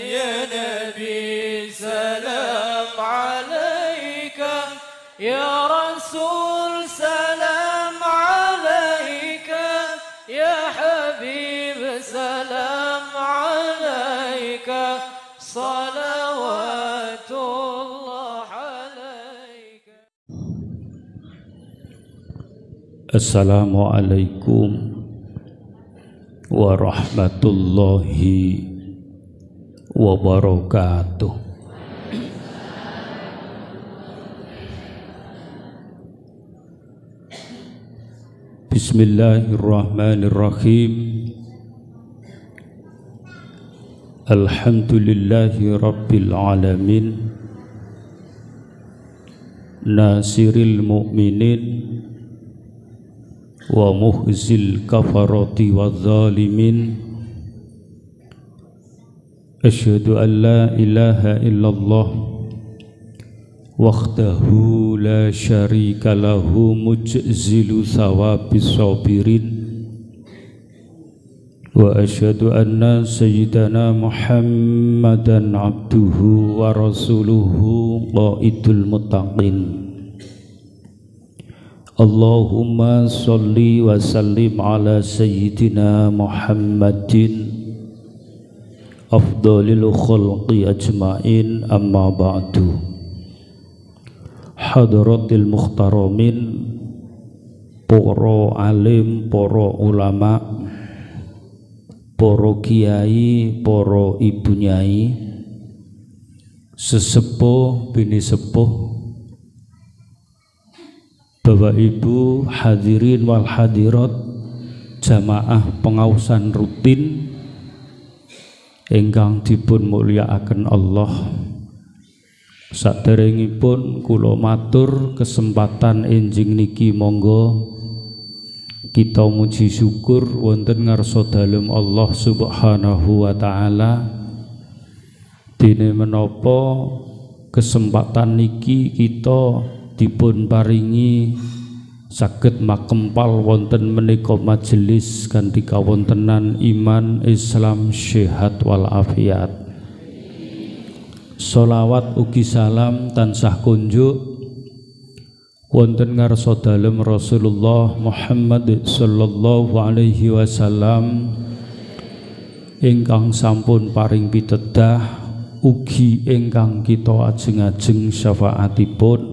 يا نبي سلام عليك يا رسول سلام عليك يا حبيب سلام عليك صلوات الله عليك السلام عليكم ورحمة الله وبركاته بسم الله الرحمن الرحيم الحمد لله رب العالمين ناصر المؤمنين ومخزي الكفرة والظالمين أشهد أن لا إله إلا الله وحده لا شريك له مجزل ثواب الصابرين وأشهد أن سيدنا محمدا عبده ورسوله قائد المتقين اللهم صل وسلم على سيدنا محمد afdalil khalqi ajmain amma ba'du hadratil muhtaramin para alim para ulama para kiai para ibu nyai sesepuh bini sepuh Bapak Ibu hadirin wal hadirat jamaah pengausan rutin ingkang dipun mulyakaken Allah saderengipun kula matur kesempatan enjing niki monggo kita muji syukur wonten ngarsa dalem Allah Subhanahu wa taala dene menapa kesempatan niki kita dipun paringi sakit makempal wonten menika majelis kanthi kawontenan iman Islam sehat wal afiat Solawat ugi salam tansah kunjuk wonten ngarsa dalem Rasulullah Muhammad sallallahu alaihi wasallam ingkang sampun paring pitedah ugi ingkang kita ajeng-ajeng syafaatipun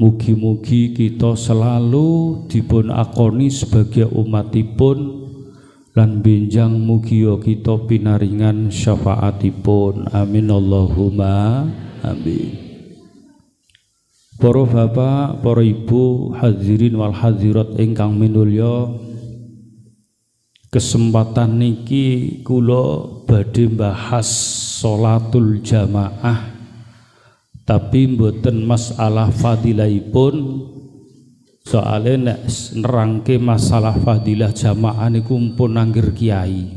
Mugi-mugi kita selalu dipun akoni sebagai umatipun lan benjang mugiyo ya kita pinaringan syafaatipun amin Allahumma amin Para bapak, para ibu, hadirin wal hadirat ingkang minulya kesempatan niki kula badhe bahas salatul jamaah tapi mboten masalah fadilah pun soalnya nek nerangke masalah fadilah jamaah niku pun nanggir kiai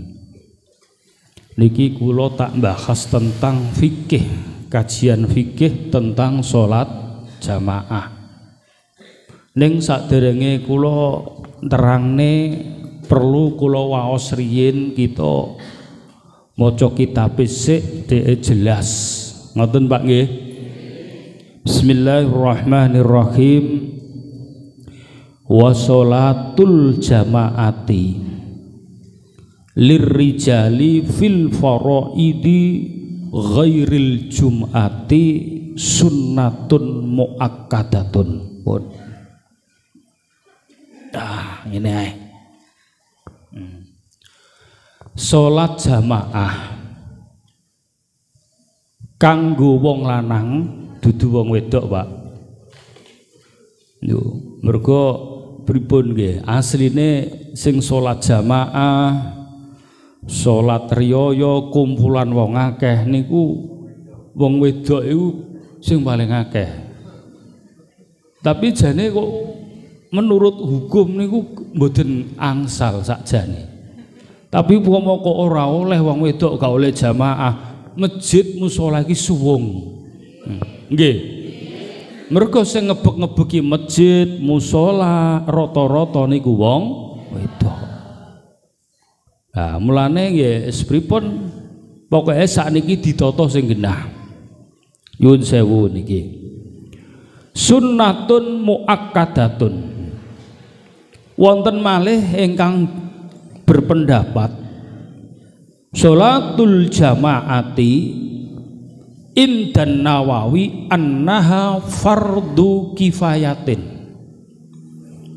niki kulo tak bahas tentang fikih kajian fikih tentang sholat jamaah ning derenge kulo terangne perlu kulo waos riyin kita maca kita pisik dia jelas ngerti Pak nggih Bismillahirrahmanirrahim Wasolatul jamaati Lirrijali fil faraidi Ghairil jum'ati Sunnatun mu'akkadatun Pun Ah ini ay. Hmm. Sholat jamaah Kanggo wong lanang dudu wong wedok, Pak. Yo, mergo pripun nggih, asline sing salat jamaah, salat riyaya, kumpulan wong akeh niku wong wedok iku sing paling akeh. Tapi jane kok menurut hukum niku mboten angsal sakjane. Tapi umpama kok ora oleh wong wedok gak oleh jamaah, masjid musola iki suwung. Hmm nggih mergo sing ngebek-ngebeki masjid musola rata-rata niku wong wedok nah mulane nggih pripun pokoke sakniki ditata sing genah nyuwun sewu niki sunnatun muakkadatun wonten malih ingkang berpendapat sholatul jamaati Indan Nawawi annaha fardu kifayatin.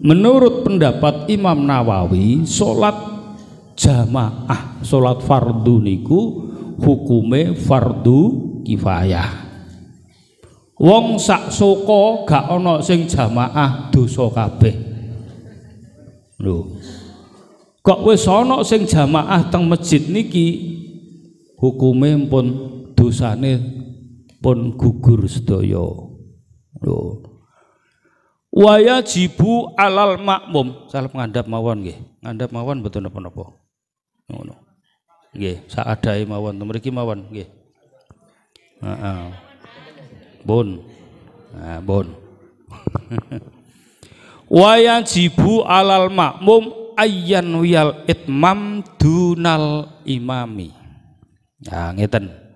Menurut pendapat Imam Nawawi, salat jamaah, salat fardu niku hukume fardu kifayah. Wong sak soko gak ono sing jamaah dosa kabeh. Lho. Kok wis ono sing jamaah teng masjid niki hukume pun dosane pun gugur sedaya. Lho. Waya alal makmum. Salah ngandap mawon nggih. ngandap mawon betul napa-napa. Ngono. Nggih, saadae mawon mriki mawon nggih. Heeh. Bon. Nah, bon. Waya alal makmum ayyan wiyal itmam dunal imami. Ya, ngeten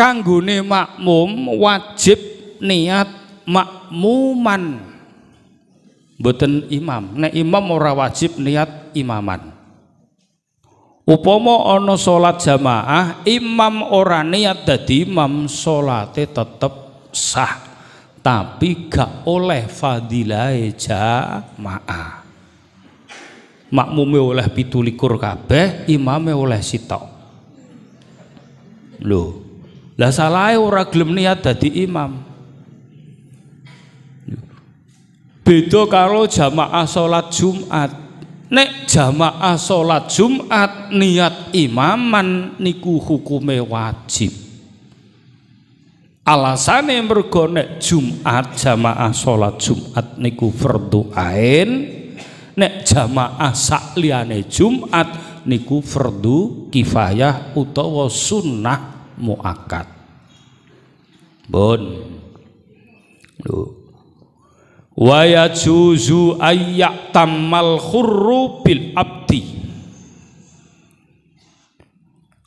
kanggone makmum wajib niat makmuman boten imam nek imam ora wajib niat imaman Upomo ono salat jamaah imam ora niat dadi imam salate tetep sah tapi gak oleh fadilah jamaah makmume oleh pitulikur kabeh imame oleh sitok loh lah salah ora gelem niat dadi imam. Beda karo jamaah salat Jumat. Nek jamaah salat Jumat niat imaman niku hukume wajib. Alasane mergo nek Jumat jamaah salat Jumat niku fardhu ain, nek jamaah sakliyane Jumat niku fardu kifayah utawa sunnah muakat Bon, lu wa yajuzu ayak tamal kuru bil abdi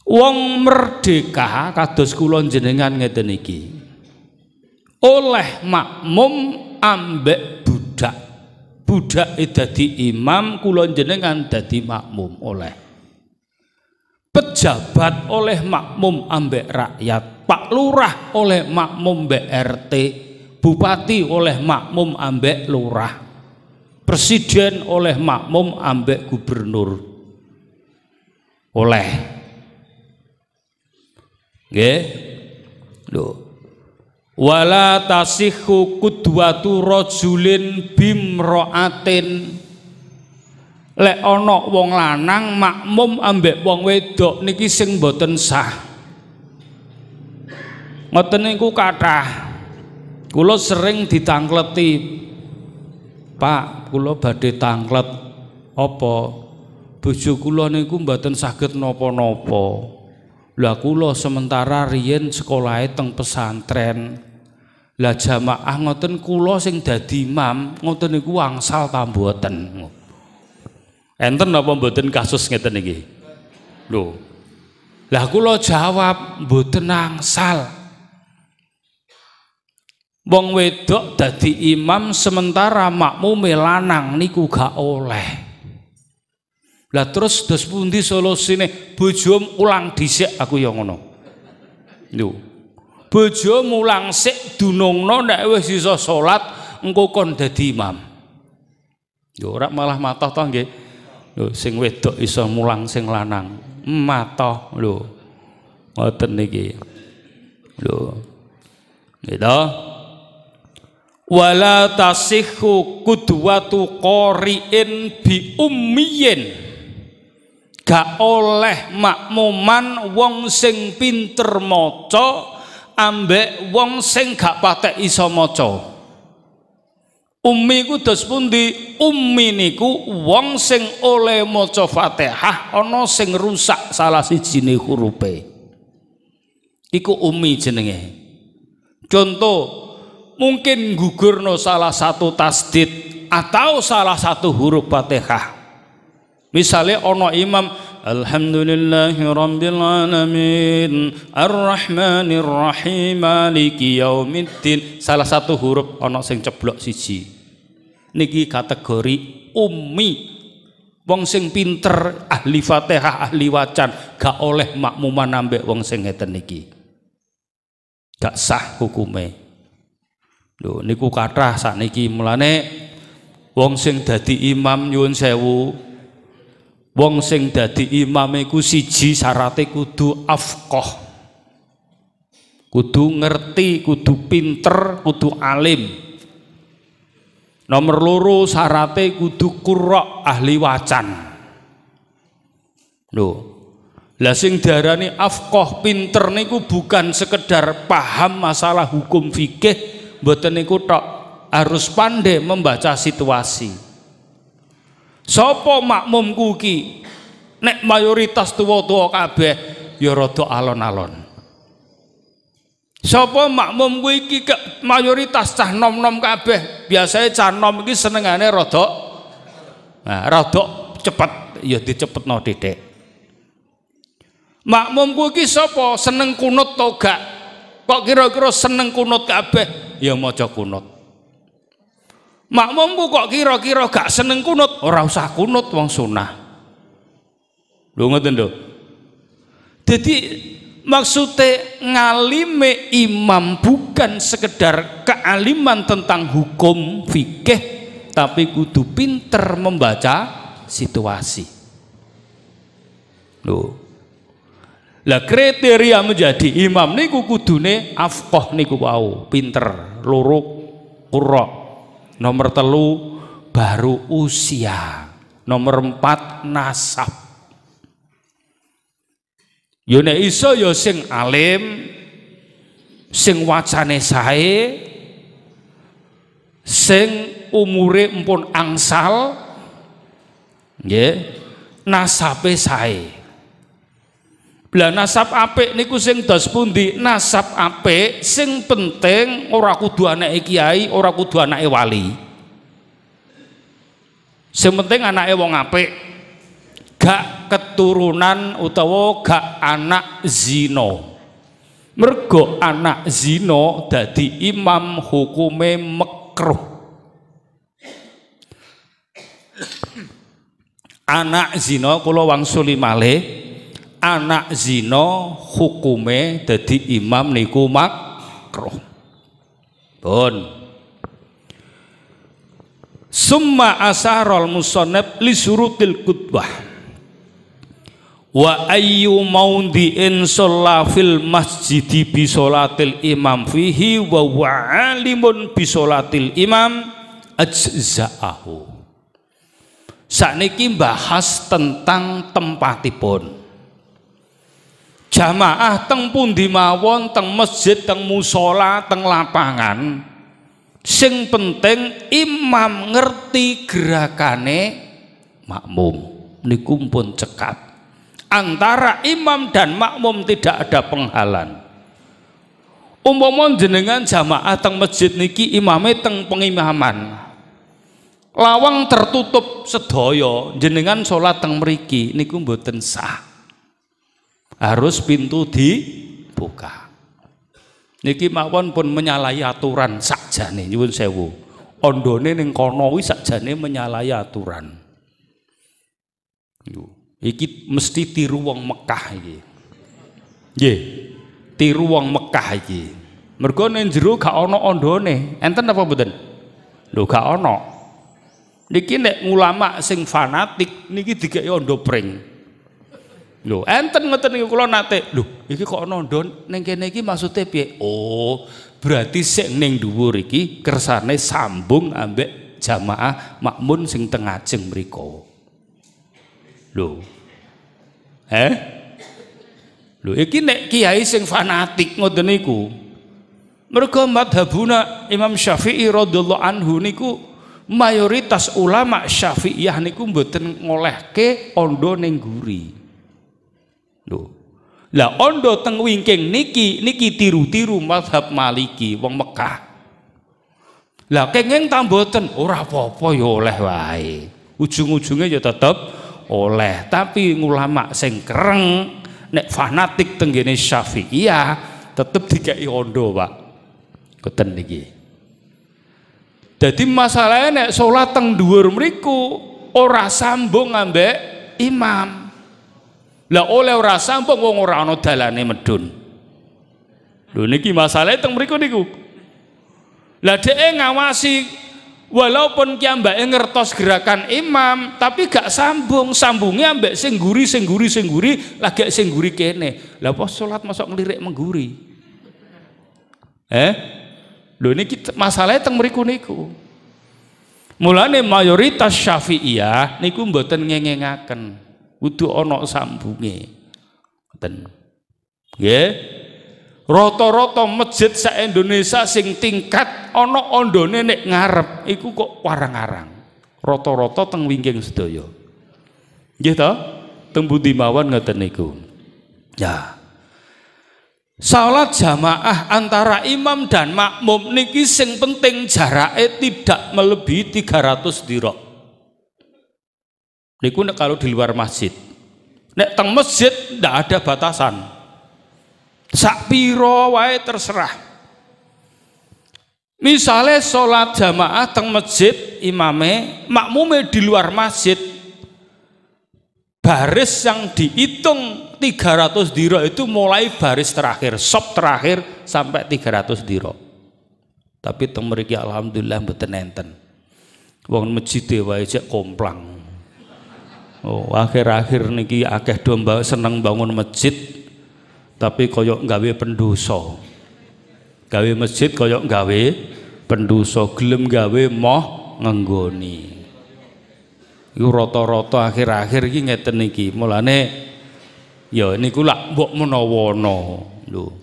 wong merdeka kados kula jenengan ngeten iki oleh makmum ambek budak budak e dadi imam kula jenengan dadi makmum oleh pejabat oleh makmum ambek rakyat pak lurah oleh makmum BRT bupati oleh makmum ambek lurah presiden oleh makmum ambek gubernur oleh Oke, lo wala tasihhu kudwatu rojulin bimroatin lek ana wong lanang makmum ambek wong wedok niki sing mboten sah. Ngoten niku kathah. Kula sering ditangkleti. Pak, kula badhe tanglet apa bojo kula niku mboten saged napa-napa. Lah kula sementara riyen sekolahe teng pesantren. Lah jamaah ngoten kula sing dadi imam, ngoten niku wangsal ta mboten? Enten napa mboten kasus ngeten iki? Lho. Lah kula jawab mboten angsal. Wong wedok dadi imam sementara makmume melanang niku gak oleh. Lah terus dos pundi solusine? Bojom ulang dhisik aku yang ngono. Lho. Bujum ulang sik dunungno nek wis iso salat engko kon dadi imam. Yo ora malah matah to lho sing wedok iso mulang sing lanang matoh lho ngoten niki lho gitu wala tasihhu kudwatu qari'in bi ummiyin gak oleh makmuman wong sing pinter maca ambek wong sing gak patek iso maca Ummi ku dos pundi? Ummi niku wong sing oleh maca Fatihah ana sing rusak salah sijine hurufe. Iku ummi jenenge. Contoh, mungkin gugurno salah satu tasdid atau salah satu huruf Fatihah. Misalnya ono imam الحمد لله رب العالمين الرحمن الرحيم مالك يوم الدين salah satu huruf ana sing ceblok siji niki kategori ummi wong sing pinter ahli Fatihah ahli wacan gak oleh makmuman ambek wong sing ngeten niki gak sah hukume lho niku kathah niki mulane wong sing dadi imam nyuwun sewu wong sing dadi ku siji syarate kudu afqah kudu ngerti kudu pinter kudu alim nomor loro syarate kudu kurok ahli wacan lho lah sing diarani afqah pinter niku bukan sekedar paham masalah hukum fikih mboten niku tok harus pandai membaca situasi Sopo makmum kuki nek mayoritas tua-tua kabeh ya rada alon-alon. Sopo makmum kuwi iki mayoritas cah nom-nom kabeh, biasanya cah nom iki senengane rada nah rada cepet ya dicepetno dithik. Makmum kuwi iki sapa seneng kunut toga? Kok kira-kira seneng kunut kabeh ya maca kunut makmumku kok kira-kira gak seneng kunut ora usah kunut wong sunah lho ngoten lho jadi maksudnya ngalime imam bukan sekedar kealiman tentang hukum fikih tapi kudu pinter membaca situasi Lho. lah kriteria menjadi imam niku kudune afqah niku wau pinter luruk kurok nomor telu baru usia nomor empat nasab Yone iso yo sing alim sing wacane sae sing umure empun angsal nggih nasabe sae lah nasab apik niku sing dos pundi? Nasab apik sing penting ora kudu anake kiai, ora kudu anake wali. Sing penting anake wong apik. Gak keturunan utawa gak anak Zino. Mergo anak Zino dadi imam hukume makruh. Anak Zino kula wangsuli malih anak Zino hukume jadi imam niku makruh. bon Summa asarol musonep li surutil kutbah. Wa ayyu maundi'in sholla fil masjidi bi sholatil imam fihi wa wa'alimun bi sholatil imam ajza'ahu. ini bahas tentang tempatipun jamaah teng pundi mawon teng masjid teng musola teng lapangan sing penting imam ngerti gerakane makmum niku pun cekap antara imam dan makmum tidak ada penghalan umpama jenengan jamaah teng masjid niki imame teng pengimaman lawang tertutup sedoyo jenengan sholat teng meriki niku mboten sah harus pintu dibuka niki mawon pun menyalahi aturan sakjane nyuwun sewu ondone ning kono saja nih menyalahi aturan iki mesti tiru wong Mekah iki nggih tiru wong Mekah iki mergo ning jero gak ana ondone enten apa mboten lho gak ana niki nek ulama sing fanatik niki dikeki ondo pring Lho, enten ngoten niku kula nate. Lho, iki kok ana nengke ning kene iki maksude piye? Oh, berarti sik ning dhuwur iki kersane sambung ambek jamaah makmun sing teng ajeng mriku. Lho. Eh? Lho, iki nek kiai sing fanatik ngoten niku. Mergo madhabuna Imam Syafi'i radhiyallahu anhu niku mayoritas ulama Syafi'iyah niku mboten ngolehke ondo ning guri. Loh. Lah ondo teng wingking niki niki tiru-tiru mazhab Maliki wong Mekah. Lah kenging tamboten ora apa-apa ya oleh wae. Ujung-ujungnya ya tetep oleh, tapi ulama sing kereng nek fanatik tenggene Syafi'iyah tetep dikai ondo, Pak. keten niki. Jadi masalahnya nek sholat teng dhuwur mriku ora sambung ambek imam. Lah oleh ora sampung wong ora ana dalane medun. Lho niki masalahe teng mriku niku. Lah dhek ngawasi walaupun ki ambake ngertos gerakan imam tapi gak sambung, sambungnya ambek sing guri sing guri sing guri lah gak sing guri kene. Lah pas sholat masuk ngelirik mengguri? Eh? Lho niki masalah teng mriku niku. Mulane mayoritas Syafi'iyah niku mboten ngengengaken kudu ana sambunge ngoten nggih rata-rata masjid sa Indonesia sing tingkat ana andone nek ngarep iku kok warang-arang rata-rata teng wingking sedaya nggih ta teng pundi mawon ngoten niku ya Salat jamaah antara imam dan makmum niki sing penting jarake tidak melebihi 300 dirok. Niku kalau di luar masjid. Nek teng masjid ndak ada batasan. Sak piro wae terserah. Misalnya sholat jamaah teng masjid imame makmume di luar masjid baris yang dihitung 300 diro itu mulai baris terakhir sop terakhir sampai 300 diro tapi teng mriki alhamdulillah mboten enten wong masjid wae komplang Oh, akhir-akhir niki akeh domba seneng bangun masjid tapi koyok gawe penduso Gawe masjid koyok gawe penduso gelem gawe moh ngenggoni. itu rata-rata akhir-akhir iki ngeten iki. Mulane ya niku lak mbok menawa ana. Lho.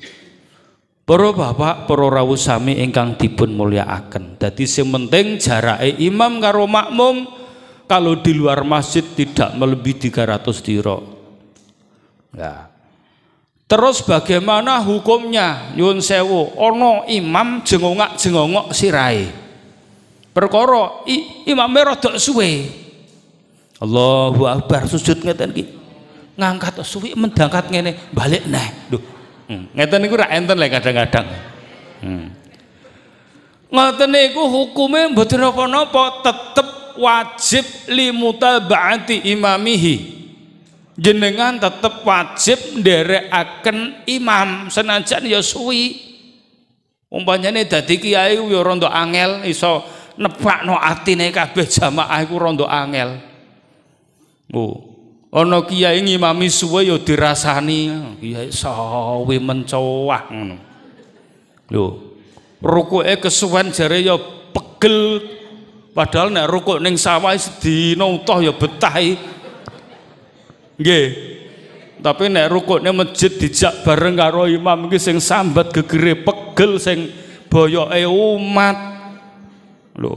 Para bapak, para rawuh sami ingkang dipun mulyakaken. Dadi sing penting jarake imam karo makmum kalau di luar masjid tidak melebihi 300 dirok. Ya. Terus bagaimana hukumnya Yun Sewo ono imam jengongak jengongok sirai perkoro i, imam rodok suwe Allahu Akbar sujud ngeten ki ngangkat suwe mendangkat ngene balik neh duh hmm. ngeten niku rak enten lagi kadang-kadang hmm. ngoten niku hukume mboten napa-napa tetep wajib limutabaati imamihi jenengan tetap wajib nderekaken imam senajan ya suwi umpamane dadi kiai ya rondo angel iso nebakno atine kabeh jamaah iku rondo angel oh ana kiai ngimami suwe ya dirasani kiai sawi mencowah ngono lho rukuke kesuwen jare ya pegel Padahal nek rukuk ning sawah sedina utuh ya betah Nggih. Tapi nek rukukne masjid dijak bareng karo imam iki sing sambat gegere pegel sing boyoke umat. Lho.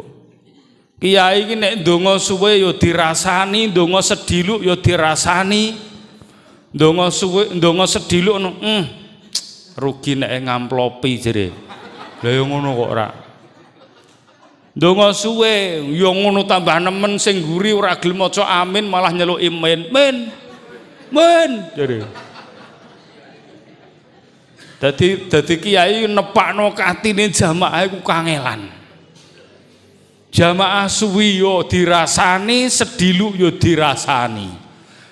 Kiai iki nek donga suwe ya dirasani, dongo sediluk ya dirasani. dongo suwe, dongo sediluk mm, rugi nek ngamplopi jere. Lah ya ngono kok ora. Donga suwe, ya ngono tambah nemen sing guri ora gelem maca amin malah nyeluk men. Men. Men. Jadi. Dadi dadi kiai nepakno katine jamaah iku kangelan. Jamaah suwi yo ya dirasani, sedilu yo ya dirasani.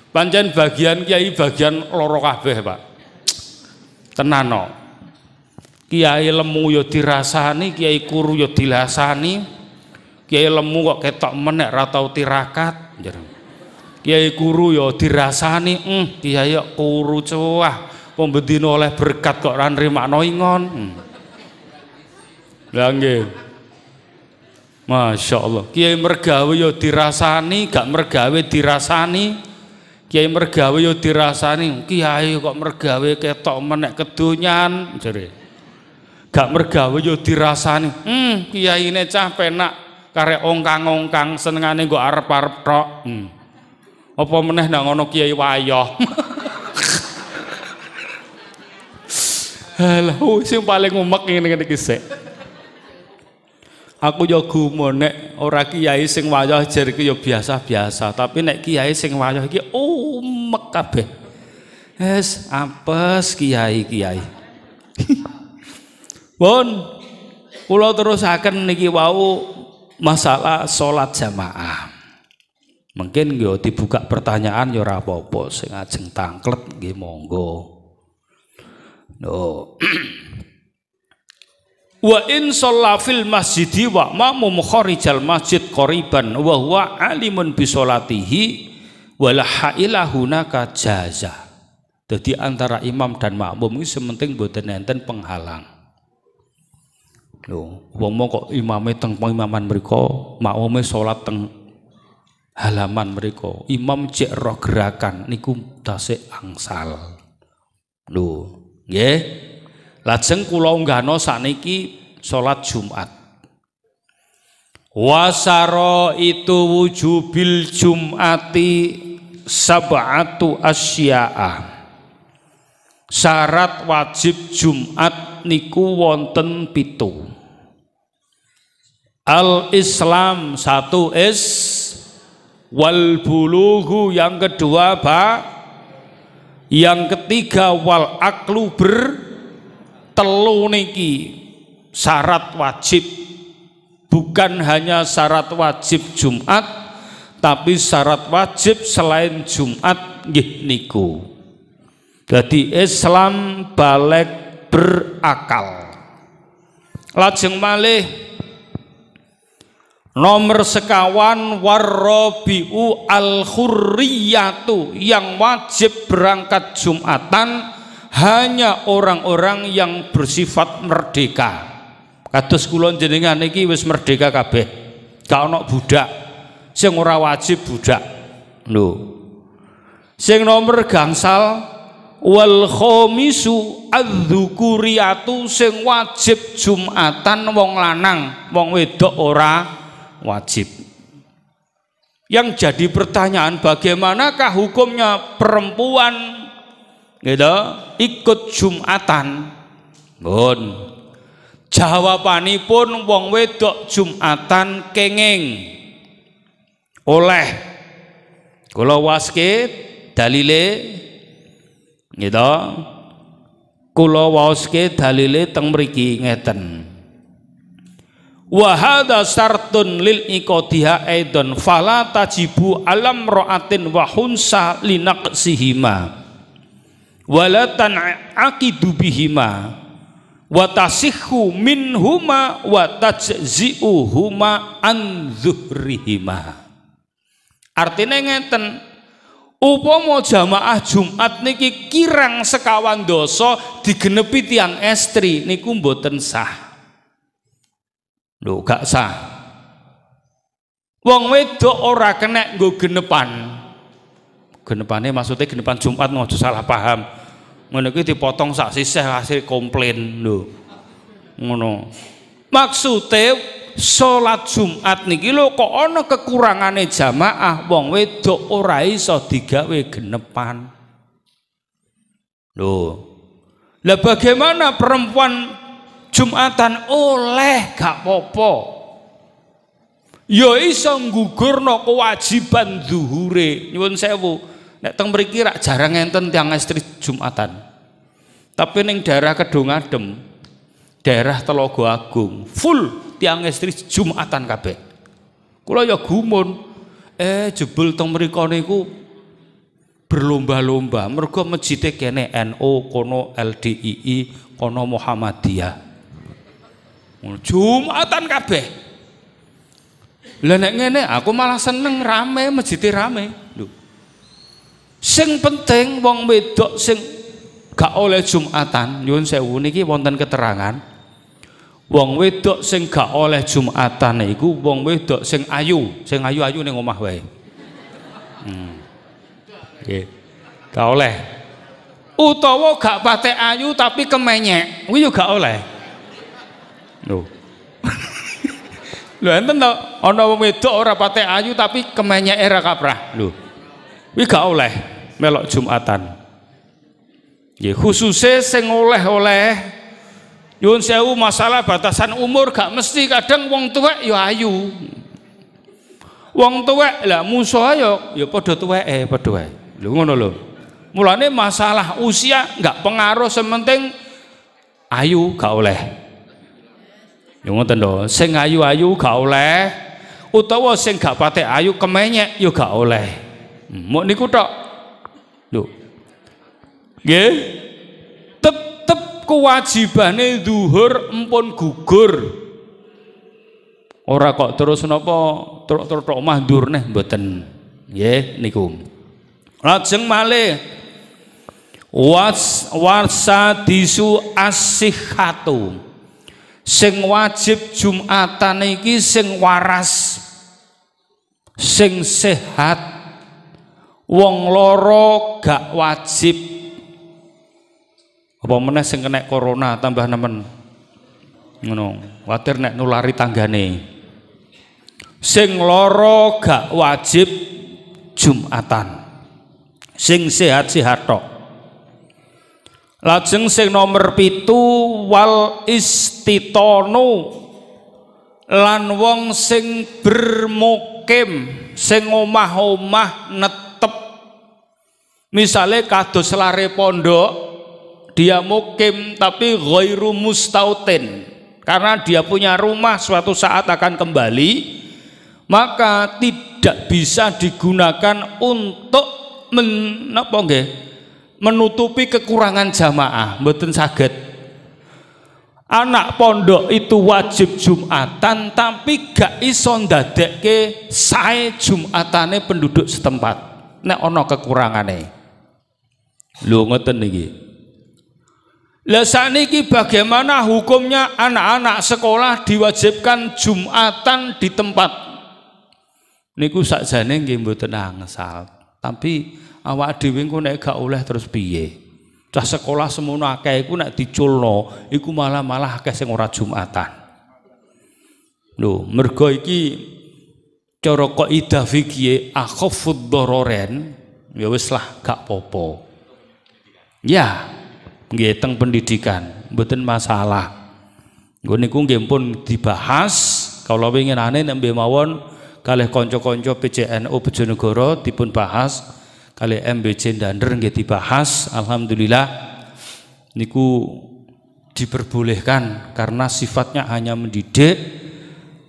Pancen bagian kiai bagian loro kabeh, Pak. Tenan no. Kiai lemu yo ya dirasani, kiai kuru yo ya dilasani. Kiai lemu kok ketok menek ratau tirakat. Kiai kuru yo ya dirasani, mm, kiai kuru cewah. Pembedino oleh berkat kok ran noingon, ingon. Mm. Masya Allah. Kiai mergawe yo dirasani, gak mergawe dirasani. Kiai mergawe yo dirasani. Kiai kok mergawe ketok menek kedunyan, jadi gak mergawe yo dirasani. Hmm, kiyaine cah penak kare ongkang-ongkang senengane gue arep-arep tok. Hmm. Apa meneh nang ngono kiai wayah. Halah, sing paling umek ngene-ngene iki sik. Aku yo gumun nek ora kiai sing wayah jer iki yo biasa-biasa, tapi nek kiai sing wayah iki umek kabeh. Es apes kiai-kiai. Bon, terus akan niki wau masalah sholat jamaah. Mungkin yo dibuka pertanyaan yo ya rapopo apa sing ajeng tangklet nggih monggo. No. Wa in sholafil fil masjidi wa ma'mum kharijal masjid qariban wa huwa alimun bi sholatihi wala haila hunaka jaza. Jadi antara imam dan makmum ini sementing boten enten penghalang. Lho, mau kok imame teng pengimaman mau makmume sholat teng halaman mereka Imam cek roh gerakan niku tasik angsal. Lho, nggih. Lajeng kula unggahno sakniki sholat Jumat. Wasaro itu wujubil Jumati sab'atu asya'a syarat wajib Jumat niku wonten pitu al Islam satu is wal Bulughu yang kedua ba yang ketiga wal aklu ber telu niki syarat wajib bukan hanya syarat wajib Jumat tapi syarat wajib selain Jumat nggih niku jadi Islam balik berakal. Lajeng malih nomor sekawan warrobiu al khurriyatu yang wajib berangkat Jumatan hanya orang-orang yang bersifat merdeka. Kados kula jenengan iki wis merdeka kabeh. Gak ana budak. Sing ora wajib budak. Lho. Sing nomor gangsal wal khamisu adzukuriatu sing wajib Jumatan wong lanang wong wedok ora wajib yang jadi pertanyaan bagaimanakah hukumnya perempuan gitu ikut Jumatan bon pun wong wedok Jumatan kenging oleh kalau waske dalile gitu kula waoske dalile teng mriki ngeten wa hadza syartun lil iqadiha aidon fala tajibu alam ra'atin wa hunsa linaqsihima wala tan'aqidu bihima wa tasihhu minhuma wa huma an zuhrihima artinya ngeten mau jamaah Jumat niki kirang sekawan dosa digenepi tiang estri niku mboten sah. Lho gak sah. Wong wedok ora kena nggo genepan. Genepane maksudnya genepan Jumat ngono salah paham. Ngono kuwi dipotong sak sisih hasil komplain lho. Ngono. maksudnya salat Jumat niki lho kok ana kekurangane jamaah wong wedok ora iso digawe genepan. Loh. Lah bagaimana perempuan Jumatan oleh gak popo. Ya iso nggugurno kewajiban zuhure. Nyuwun sewu. Nek teng mriki rak jarang enten tiang istri Jumatan. Tapi ning daerah Kedung Adem, daerah Telaga Agung full tiang istri Jumatan kabeh. kalau ya gumun, eh jebul teng mriku niku berlomba-lomba mergo masjide kene N.O. kono LDII kono Muhammadiyah. Jumatan kabeh. Lah nek aku malah seneng rame masjid rame. Lho. Sing penting wong wedok sing gak oleh Jumatan, nyuwun sewu niki wonten keterangan. Wong wedok sing gak oleh Jumatan iku wong wedok sing ayu, sing ayu-ayu ning omah wae. Hmm. Nggih. Gak oleh. Utawa gak patek ayu tapi kemenyek, kuwi yo gak oleh. Lho. Lho enten to ana wong wedok ora patek ayu tapi kemenyek era kaprah. Lho. Kuwi gak oleh melok Jumatan. Nggih, khususe sing oleh-oleh Yun sewu masalah batasan umur gak mesti kadang wong tuwek ya ayu. Wong tuwek lah musuh ayo ya padha tuweke eh, padha wae. Lho ngono lho. Mulane masalah usia gak pengaruh sementing ayu gak oleh. Yo ya ngoten lho, sing ayu-ayu gak oleh utawa sing gak patek ayu kemenyek yo ya gak oleh. Hmm, muk niku tok. Lho. Nggih kewajibane zuhur empun gugur ora kok terus napa terus tok omah ndur neh mboten nggih niku lajeng malih was wasadisu asihatu sing wajib jumatan iki sing waras sing sehat wong loro gak wajib apa meneh sing kena corona tambah nemen. Ngono, kuwatir nek nulari tanggane. Sing loro gak wajib Jumatan. Sing sehat-sehat tok. Lajeng sing nomor pitu wal istitono lan wong sing bermukim sing omah-omah netep misale kados lare pondok dia mukim tapi ghairu mustautin karena dia punya rumah suatu saat akan kembali maka tidak bisa digunakan untuk men, nge, menutupi kekurangan jamaah mboten saged anak pondok itu wajib jumatan tapi gak iso ndadekke sae jumatane penduduk setempat nek ana kekurangane lho ngoten niki lah niki bagaimana hukumnya anak-anak sekolah diwajibkan Jumatan di tempat? Niku sak sakjane nggih mboten angsal. Tapi awak dhewe engko nek gak oleh terus piye? Cah sekolah semono akeh iku nek diculno, iku malah-malah akeh sing ora Jumatan. Lho, mergo iki cara kaidah fikih akhafud dororen ya wis lah gak popo. Ya, nggih teng pendidikan mboten masalah nggo niku nggih pun dibahas kala winginane nembe mawon kalih kanca-kanca PJNU Bojonegoro dipun bahas kalih MBC Dander nggih dibahas alhamdulillah niku diperbolehkan karena sifatnya hanya mendidik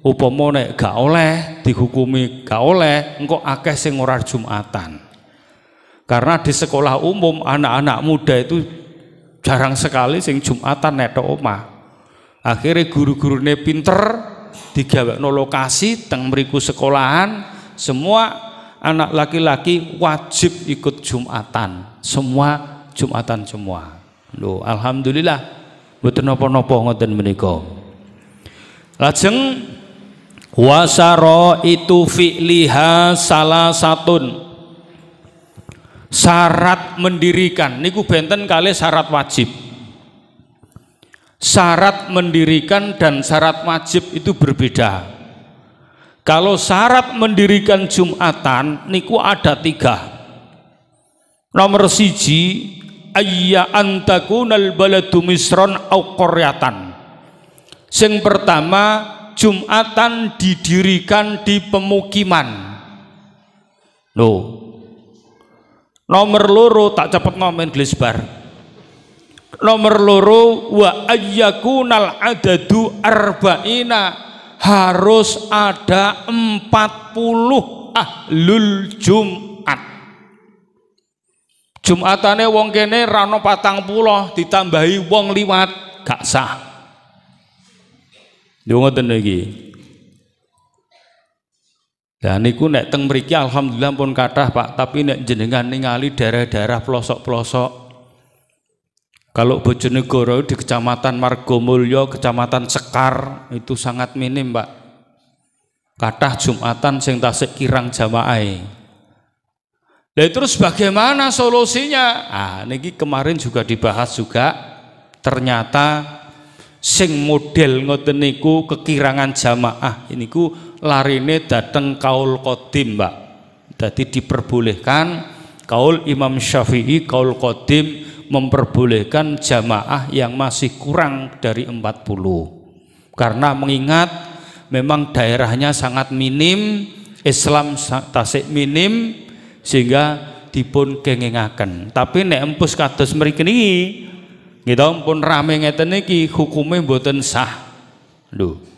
upama nek gak oleh dihukumi gak oleh engko akeh sing ora Jumatan. Karena di sekolah umum anak-anak muda itu jarang sekali sing Jumatan netok oma. Akhirnya guru ne pinter no lokasi teng mriku sekolahan, semua anak laki-laki wajib ikut Jumatan. Semua Jumatan semua. Lo alhamdulillah betul nopo nopo ngoten meniko. Lajeng wasaro itu fi'liha salah satun syarat mendirikan niku benten kali syarat wajib syarat mendirikan dan syarat wajib itu berbeda kalau syarat mendirikan Jumatan niku ada tiga nomor siji ayya antakunal baladu misron au koryatan sing pertama Jumatan didirikan di pemukiman loh nomor loro tak cepet nomen glisbar nomor loro wa ayyakunal adadu arba'ina harus ada 40 ahlul Jumat Jumatane wong kene rano patang puluh ditambahi wong liwat gak sah Dungo tenegi. Dan niku nek teng mriki alhamdulillah pun kathah Pak, tapi nek jenengan ningali daerah-daerah pelosok-pelosok kalau Bojonegoro di Kecamatan Margomulyo, Kecamatan Sekar itu sangat minim, Pak. Kathah Jumatan sing tasik kirang jamaah. Dan e. terus bagaimana solusinya? Ah, niki kemarin juga dibahas juga. Ternyata sing model ngoten niku kekirangan jamaah. Ini ku larine dateng kaul kodim mbak jadi diperbolehkan kaul Imam Syafi'i kaul kodim memperbolehkan jamaah yang masih kurang dari 40 karena mengingat memang daerahnya sangat minim Islam tasik minim sehingga dipun kengengaken tapi nek empus kados mriki niki kita pun rame ngeten niki hukume mboten sah lho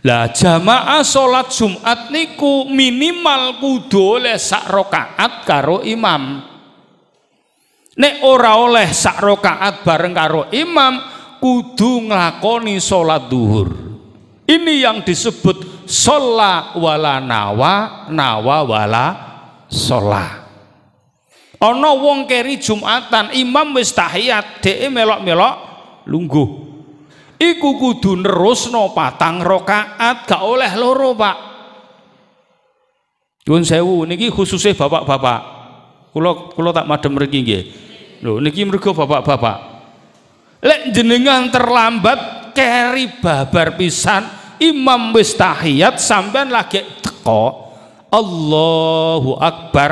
lah jamaah sholat Jumat niku minimal kudu oleh sak rokaat karo imam. Nek ora oleh sak rokaat bareng karo imam kudu ngelakoni sholat duhur. Ini yang disebut sholat wala nawa, nawa wala sholat Ono wong keri Jumatan, imam wis tahiyat, dhek melok-melok lungguh iku kudu nerusno patang rokaat gak oleh loro pak Yun sewu niki khususnya bapak-bapak kulo kulo tak madem mriki nggih lho niki mergo bapak-bapak lek jenengan terlambat keri babar pisan imam wis tahiyat sampean lagi teko Allahu Akbar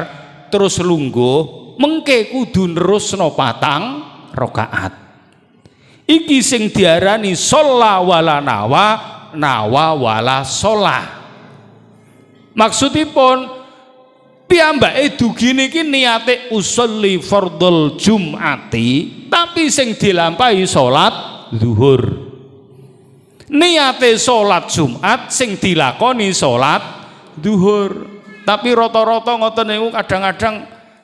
terus lungguh mengke kudu nerusno patang rokaat iki sing diarani sholah wala nawa nawa wala sholah maksudipun itu gini kini niate usolli fardul jumati tapi sing dilampahi sholat zuhur niate sholat Jumat sing dilakoni sholat duhur, tapi roto-roto ngoten itu kadang-kadang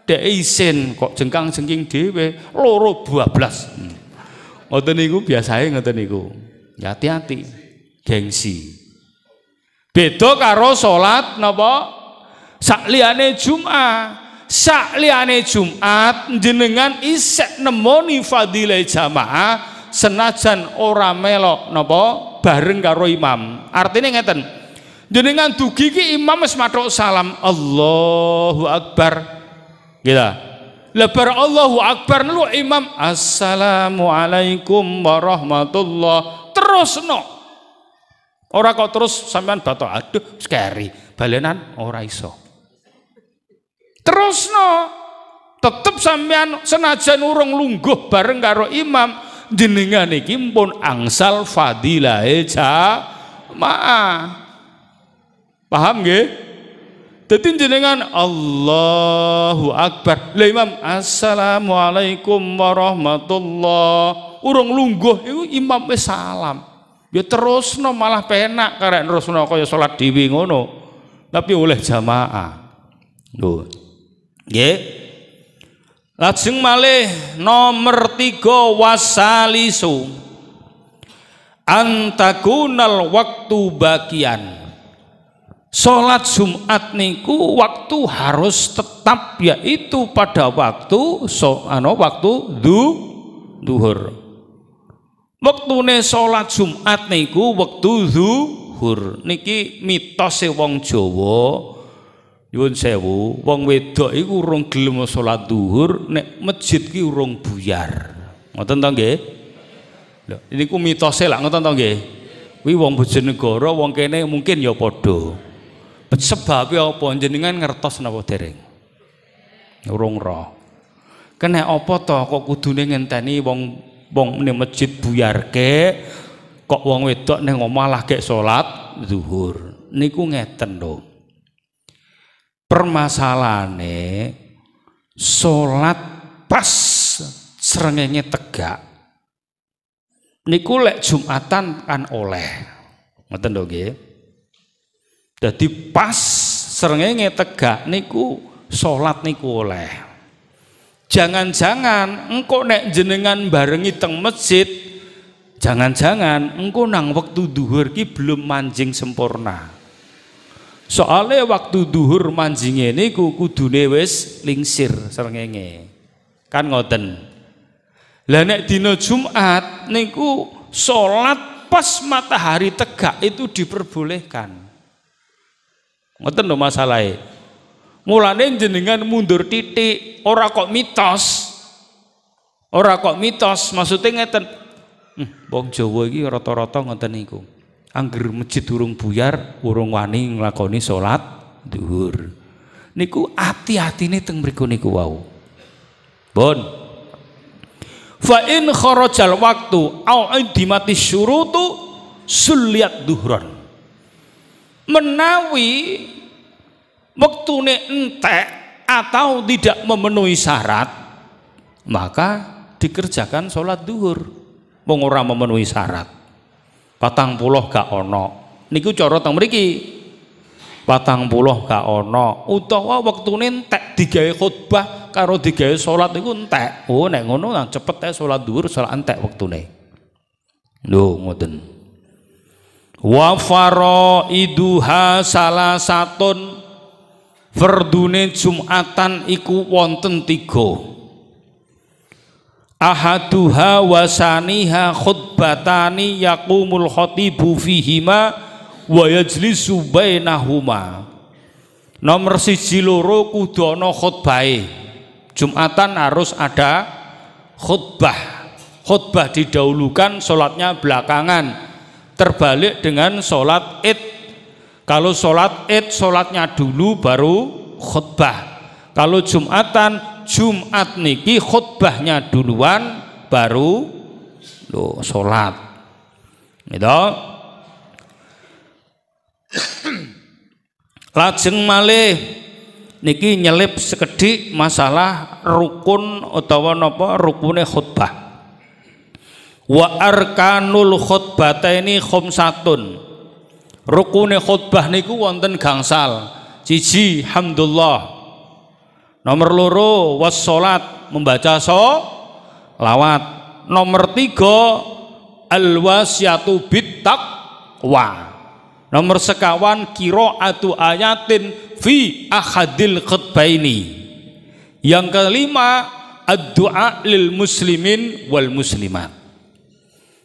dek isin kok jengkang jengking dewe loro 12 hmm ngoten niku biasane ngoten niku ya hati-hati gengsi beda karo salat napa sakliyane Jumat sakliyane Jumat jenengan isek nemoni fadile jamaah senajan ora melok napa bareng karo imam artinya ngeten jenengan dugi ki imam wis salam Allahu akbar gitu lebar Allahu Akbar lu imam Assalamualaikum warahmatullah terus no ora kok terus sampean batok aduh scary balenan ora iso terus no tetep sampean senajan urung lungguh bareng karo imam jenengan iki pun angsal fadilah maaf paham nggih jadi jenengan Allahu Akbar. Lah Imam Assalamualaikum warahmatullah. Urung lungguh itu imam wis salam. Ya terusno malah penak karek terusno kaya salat dhewe ngono. Tapi oleh jamaah. Lho. Nggih. Lajeng malih nomor tiga wasalisu. Antakunal waktu bagian. Sholat Jumat niku waktu harus tetap yaitu pada waktu so, ano, waktu du, duhur. Waktune sholat Jumat niku waktu duhur Niki mitose wong Jawa. Nyuwun sewu, wong wedok iku urung gelem sholat duhur nek masjid ki urung buyar. Ngoten to nggih? Lho, niku mitose lak ngoten to nggih? Kuwi wong Bojonegoro, wong kene mungkin ya padha. Sebab ya apa jenengan ngertos napa dereng? Ya urung roh. Kene apa to kok kudune ngenteni wong wong ning masjid buyarke kok wong wedok ning omah lah gek salat zuhur. Niku ngeten lho. Permasalahane salat pas srengenge tegak. Niku lek Jumatan kan oleh. Ngoten lho nggih. Jadi pas serengenge tegak niku sholat niku oleh. Jangan-jangan engkau nek jenengan barengi teng masjid, jangan-jangan engkau nang waktu duhur ki belum manjing sempurna. Soalnya waktu duhur manjinge niku kudu wis lingsir serengenge. Kan ngoten. Lah nek dino Jumat niku sholat pas matahari tegak itu diperbolehkan. Ngoten lho masalahe. Mulane jenengan mundur titik, ora kok mitos. Ora kok mitos, maksudnya ngeten. Hmm, wong Jawa iki rata-rata ngoten niku. Angger masjid durung buyar, urung wani nglakoni salat duhur, Niku hati atine teng mriku niku wau. Bon. Fa in kharajal waktu au indimati syurutu sulliyat duhuron, Menawi waktu ini entek atau tidak memenuhi syarat maka dikerjakan sholat duhur mengurang memenuhi syarat patang puluh gak ono niku cara tang meriki patang puluh gak ono utawa waktu ini entek digawe khutbah karo digawe sholat itu entek oh nek ngono nang cepet ya sholat duhur sholat entek waktu ini lho ngoten Wafaro iduha salah satun Verdune Jumatan iku wonten tiga. Ahaduha wasaniha khutbatani yakumul khotibu fihima wa yajlisu bainahuma. Nomor siji loro kudono khutbah Jumatan harus ada khutbah. Khutbah didahulukan, sholatnya belakangan. Terbalik dengan sholat id kalau sholat id sholatnya dulu baru khutbah. Kalau jumatan jumat niki khutbahnya duluan baru lo sholat. Gitu. Lajeng malih niki nyelip sekedik masalah rukun atau nopo rukunnya khutbah wa arkanul khutbah ini khomsatun rukune khutbah niku wonten gangsal Cici, hamdulillah nomor loro was sholat membaca so lawat nomor tiga al wasyatu bit taqwa nomor sekawan kiro atu ayatin fi akhadil khutbaini yang kelima addu'a lil muslimin wal muslimat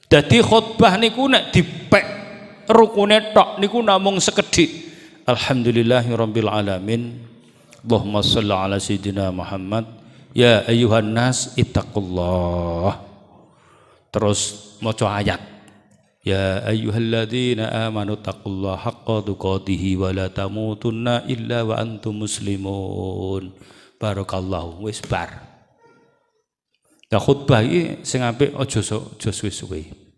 jadi khutbah niku nek dipek rukune tok niku namung sekedhik. Alhamdulillahirabbil alamin. Allahumma shalli ala sayidina Muhammad. Ya ayuhan nas ittaqullah. Terus maca ayat. Ya ayyuhalladzina amanu taqullaha haqqa tuqatih wa la tamutunna illa wa antum muslimun. Barakallahu wis bar. Nah khutbah iki sing apik aja aja suwe-suwe.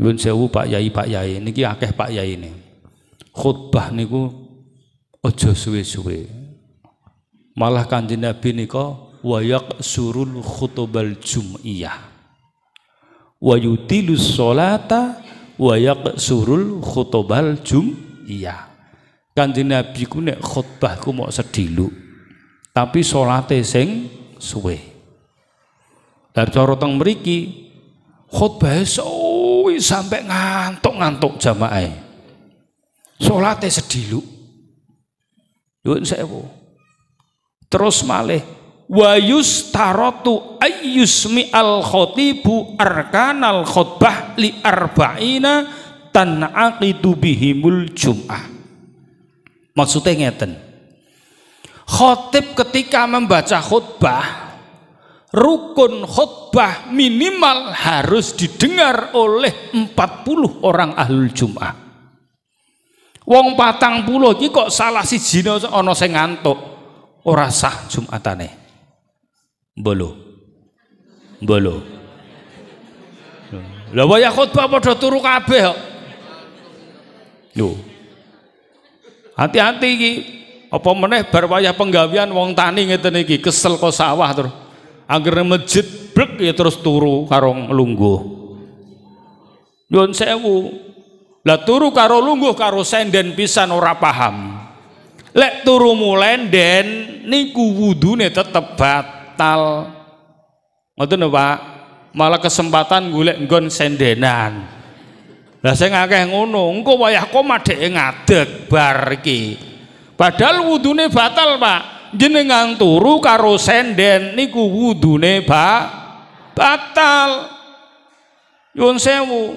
Nyuwun sewu Pak Yai Pak Yai niki akeh Pak Yai ini. Khutbah niku aja suwe-suwe. Malah Kanjeng Nabi nika wayak surul khutbal jum'iyah. Wa yutilu sholata wayak surul khutbal jum'iyah. Kanjeng Nabi ku nek khutbah ku mok sedilu. Tapi salate sing suwe. Lah cara teng mriki khutbah so kuwi sampai ngantuk-ngantuk jamaah. Salate sedilu. Nyuwun sewu. Terus malih wa yustaratu ayyusmi al khotibu arkanal khotbah li arba'ina tanaqidu bihimul jum'ah. Maksudnya ngeten. Khotib ketika membaca khutbah rukun khutbah minimal harus didengar oleh 40 orang ahlul Jum'ah. Wong patang puluh ini kok salah si jino ono yang ngantuk ora sah Jumatane. Bolo. Bolo. Lah waya khutbah pada turu kabeh Lho. Hati-hati ini apa meneh berwayah penggawian wong tani ngeten iki kesel kok sawah terus agar masjid brek ya terus turu karong lungguh Nyuwun sewu. Lah turu karo lungguh karo senden pisan ora paham. Lek turu mulenden niku wudune tetep batal. Ngoten Pak. Malah kesempatan golek nggon sendenan. Lah saya akeh ngono, engko wayah koma dhek ngadeg bar iki. Padahal wudune batal, Pak jenengan turu karo senden niku wudune ba batal yun sewu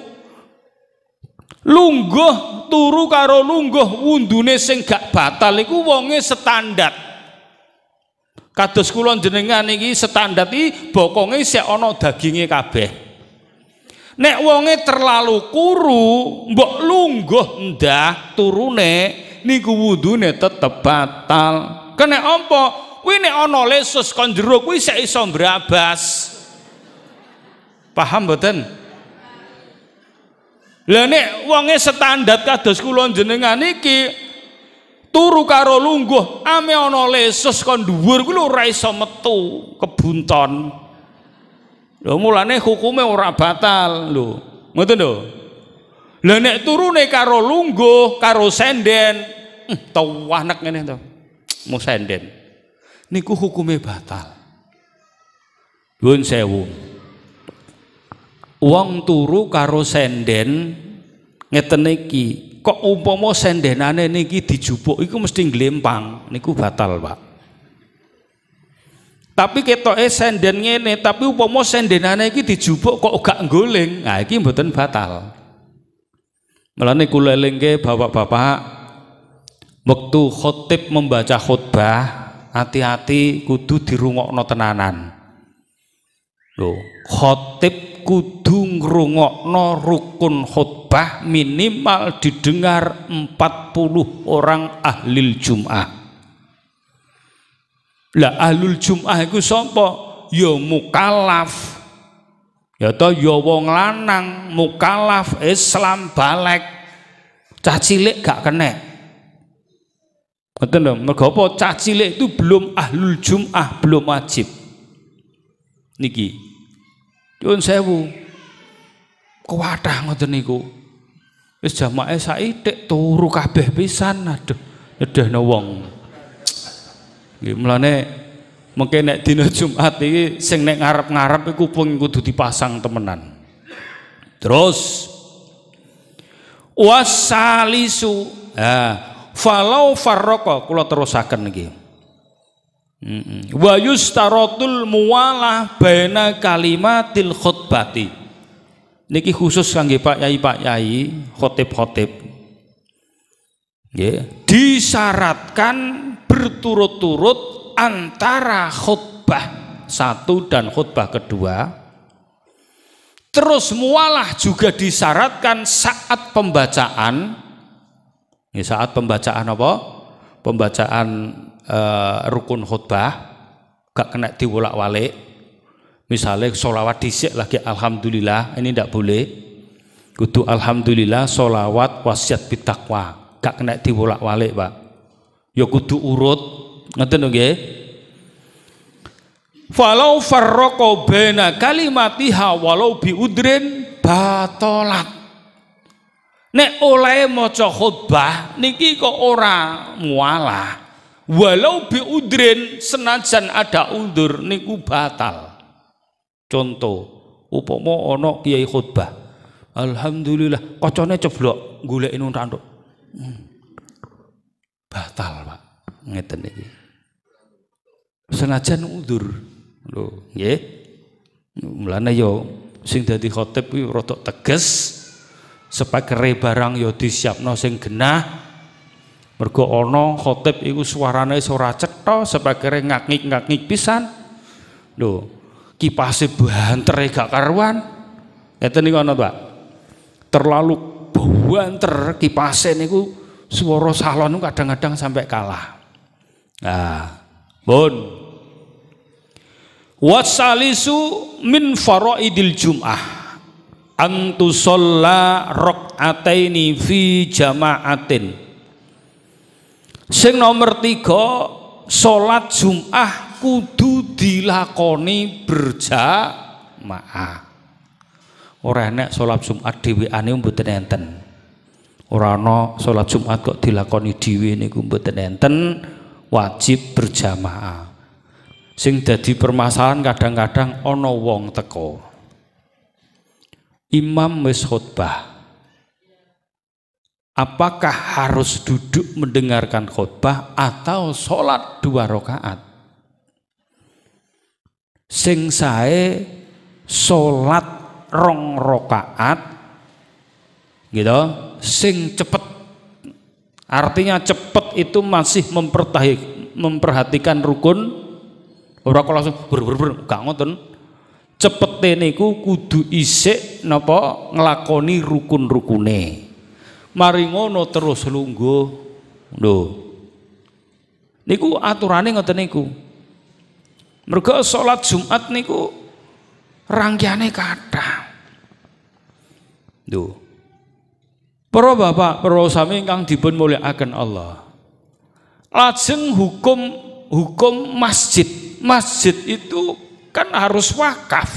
lungguh turu karo lungguh wundune sing gak batal iku wonge standar kados kula jenengan iki standar iki bokonge sik ana daginge kabeh nek wonge terlalu kuru mbok lungguh ndah turune niku wudune tetep batal kene apa kuwi nek ana lesus kon jero kuwi sik iso mbrabas paham mboten lha nek wonge standar kados kula jenengan iki turu karo lungguh ame ana lesus kon dhuwur kuwi ora iso metu kebunton lho mulane hukume ora batal lho ngoten lho Lah nek turune karo lungguh, karo senden, hm, eh, tawanek ngene to musenden niku hukumnya batal Nyuwun sewu Uang turu karo senden ngeteneki. Kok kok senden, sendenane niki dijupuk iku mesti ngelimpang. niku batal Pak tapi ketoke senden ngene tapi upama sendenane iki dijupuk kok gak nggoling nah iki mboten batal melane kula elingke bapak-bapak waktu khotib membaca khutbah hati-hati kudu dirungokno tenanan lo khotib kudu ngrungokno rukun khutbah minimal didengar 40 orang ahlil jum'ah lah ahlul jum'ah itu sopo ya mukalaf ya toh ya wong lanang mukalaf Islam balek cah cilik gak kenek Ngoten lho, mergo apa cah cilik itu belum ahlul jum'ah, belum wajib. Niki. Nyuwun sewu. Kuwatah ngoten niku. Wis jamaah saithik turu kabeh pisan, aduh. Nyedehno wong. Nggih, mlane mungkin nek dina Jumat iki sing nek ngarep-ngarep kuping kudu dipasang temenan. Terus wasalisu. Nah, falau farroko kulo terusaken lagi, mm tarotul wa yustaratul muwalah baina kalimatil khutbati niki khusus kangge Pak Yai Pak Yai khotib-khotib nggih yeah. disyaratkan berturut-turut antara khutbah satu dan khutbah kedua terus mualah juga disyaratkan saat pembacaan ini ya, saat pembacaan apa? Pembacaan e, rukun khutbah gak kena diwolak-walik. Misalnya solawat disik lagi alhamdulillah ini tidak boleh. Kudu alhamdulillah solawat wasiat bitakwa gak kena diwolak-walik pak. Yo ya, kudu urut ngerti nggih. Falau farroko bena kalimatiha walau biudrin batolat Nek oleh maca khutbah niki kok ora mualah. Walau udren senajan ada undur niku batal. Contoh, upama ana kiai khutbah. Alhamdulillah, kocone ceblok goleki inun randuk. Hmm. Batal, Pak. Ngeten iki. Senajan undur. Lho, nggih. Mulane yo ya, sing dadi khotib kuwi tegas, sepekere barang ya disiapno sing genah mergo ana khotib iku suarane ora sebagai sepekere ngaknik-ngaknik pisan lho kipase banter e gak karuan ngeten niku ana Pak terlalu banter kipase niku swara salon kadang-kadang sampai kalah ah bon wasalisu min faraidil jum'ah antusalla ini fi jama'atin sing nomor tiga solat jum'ah kudu dilakoni berjamaah ora enak salat jum'at ane mboten enten orang no salat jum'at kok dilakoni dhewe niku mboten enten wajib berjamaah sing jadi permasalahan kadang-kadang ono wong teko imam wis khutbah. Apakah harus duduk mendengarkan khutbah atau sholat dua rakaat? Sing saya sholat rong rokaat, gitu. Sing cepet, artinya cepet itu masih mempertahik, memperhatikan rukun. Orang langsung ber ber ber, gak ngoten cepete niku kudu isik napa nglakoni rukun-rukune. Mari ngono terus lungguh. Lho. Niku aturane ngoten niku. Mergo salat Jumat niku rangkiane kathah. Lho. Para bapak, para sami ingkang dipun mulyakaken Allah. Lajeng hukum hukum masjid. Masjid itu kan harus wakaf.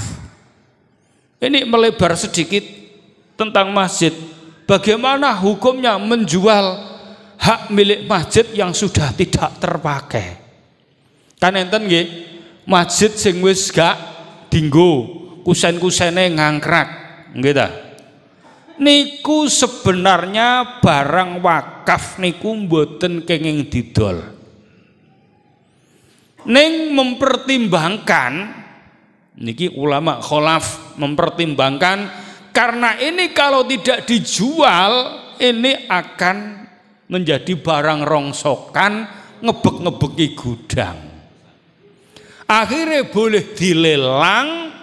Ini melebar sedikit tentang masjid. Bagaimana hukumnya menjual hak milik masjid yang sudah tidak terpakai? Kan enten nggih, masjid sing wis gak dinggo, kusen-kusene ngangkrak, nggih ta? Niku sebenarnya barang wakaf niku mboten kenging didol. Ning mempertimbangkan Niki ulama kholaf mempertimbangkan karena ini kalau tidak dijual ini akan menjadi barang rongsokan ngebek-ngebeki gudang. Akhirnya boleh dilelang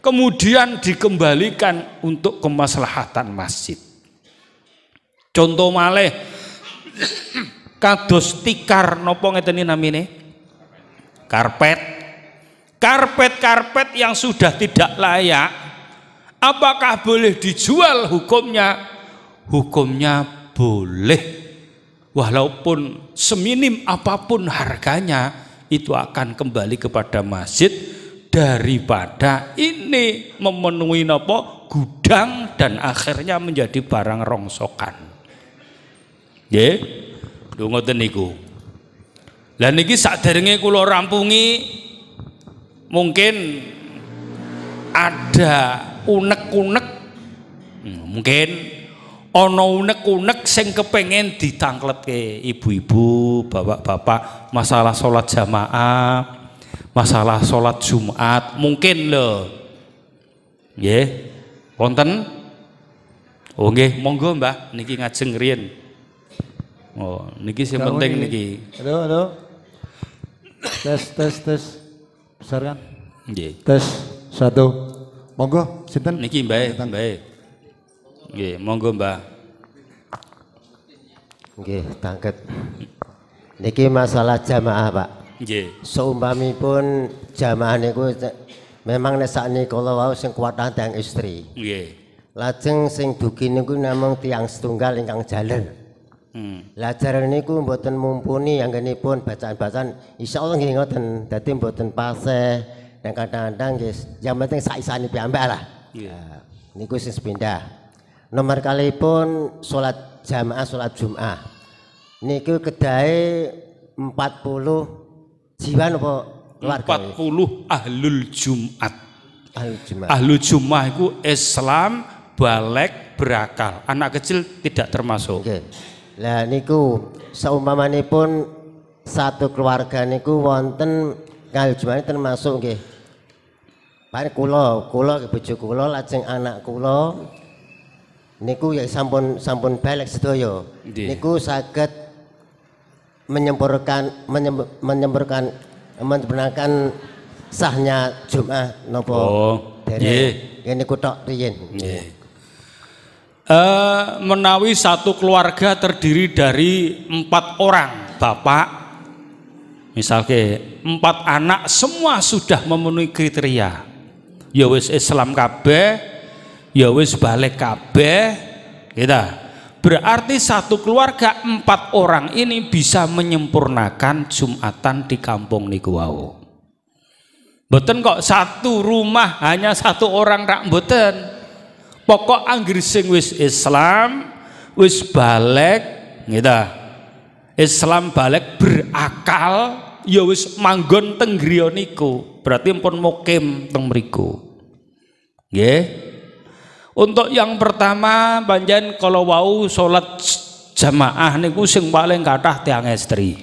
kemudian dikembalikan untuk kemaslahatan masjid. Contoh malih kados tikar itu nih namine? Karpet karpet-karpet yang sudah tidak layak apakah boleh dijual hukumnya hukumnya boleh walaupun seminim apapun harganya itu akan kembali kepada masjid daripada ini memenuhi nopo gudang dan akhirnya menjadi barang rongsokan ya yeah. niku Dan niki saderenge kulo rampungi mungkin ada unek-unek hmm, mungkin ono unek-unek sing ditangklet ke ibu-ibu, bapak-bapak masalah sholat jamaah, masalah sholat Jumat, mungkin lo ya konten oke monggo Mbah niki ngajeng riyen. Oh, niki sing penting niki. Halo, halo. Tes tes tes besar kan? Nggih. Tes satu. Monggo sinten? Niki Mbah, Mbah. Nggih, monggo Mbah. Nggih, tangket. Niki masalah jamaah, Pak. Nggih. Seumpamipun jamaah niku memang nek kalau kala wau sing nanti yang istri. Nggih. Lajeng sing dugi niku namung tiang setunggal ingkang jaler ini hmm. Lah buatkan niku mboten mumpuni pun bacaan-bacaan insyaallah nggih ngoten. Dadi mboten pase dan kadang-kadang guys, yang penting saisane piambak lah. Yeah. Nah, niku sing sepindah. Nomor pun salat jamaah salat Jumat. Niku kedai empat 40 jiwa napa keluarga? 40 ahlul Jumat. Ahlul Jumat. Ahlul Jumat iku Islam balek berakal. Anak kecil tidak termasuk. Okay. Lah niku pun satu keluarga niku wonten kaljumane termasuk nggih. Pak kula, kula bojo kula lajeng anak kula niku ya sampun sampun balik sedaya. Niku saged menyempurkan menyempurkan menyempurnakan sahnya Jumat nopo. Oh, nggih. Ini ya kutok riyin. Nggih. Eh, menawi satu keluarga terdiri dari empat orang bapak misalnya empat anak semua sudah memenuhi kriteria ya Islam kabeh ya wis balik kabeh kita gitu. berarti satu keluarga empat orang ini bisa menyempurnakan Jumatan di kampung niku wau Beten kok satu rumah hanya satu orang rak beten pokok anggir sing wis Islam wis balik gitu Islam balik berakal ya wis manggon teng niku berarti pun mukim teng mriku nggih untuk yang pertama banjen kalau wau salat jamaah niku sing paling kathah tiang estri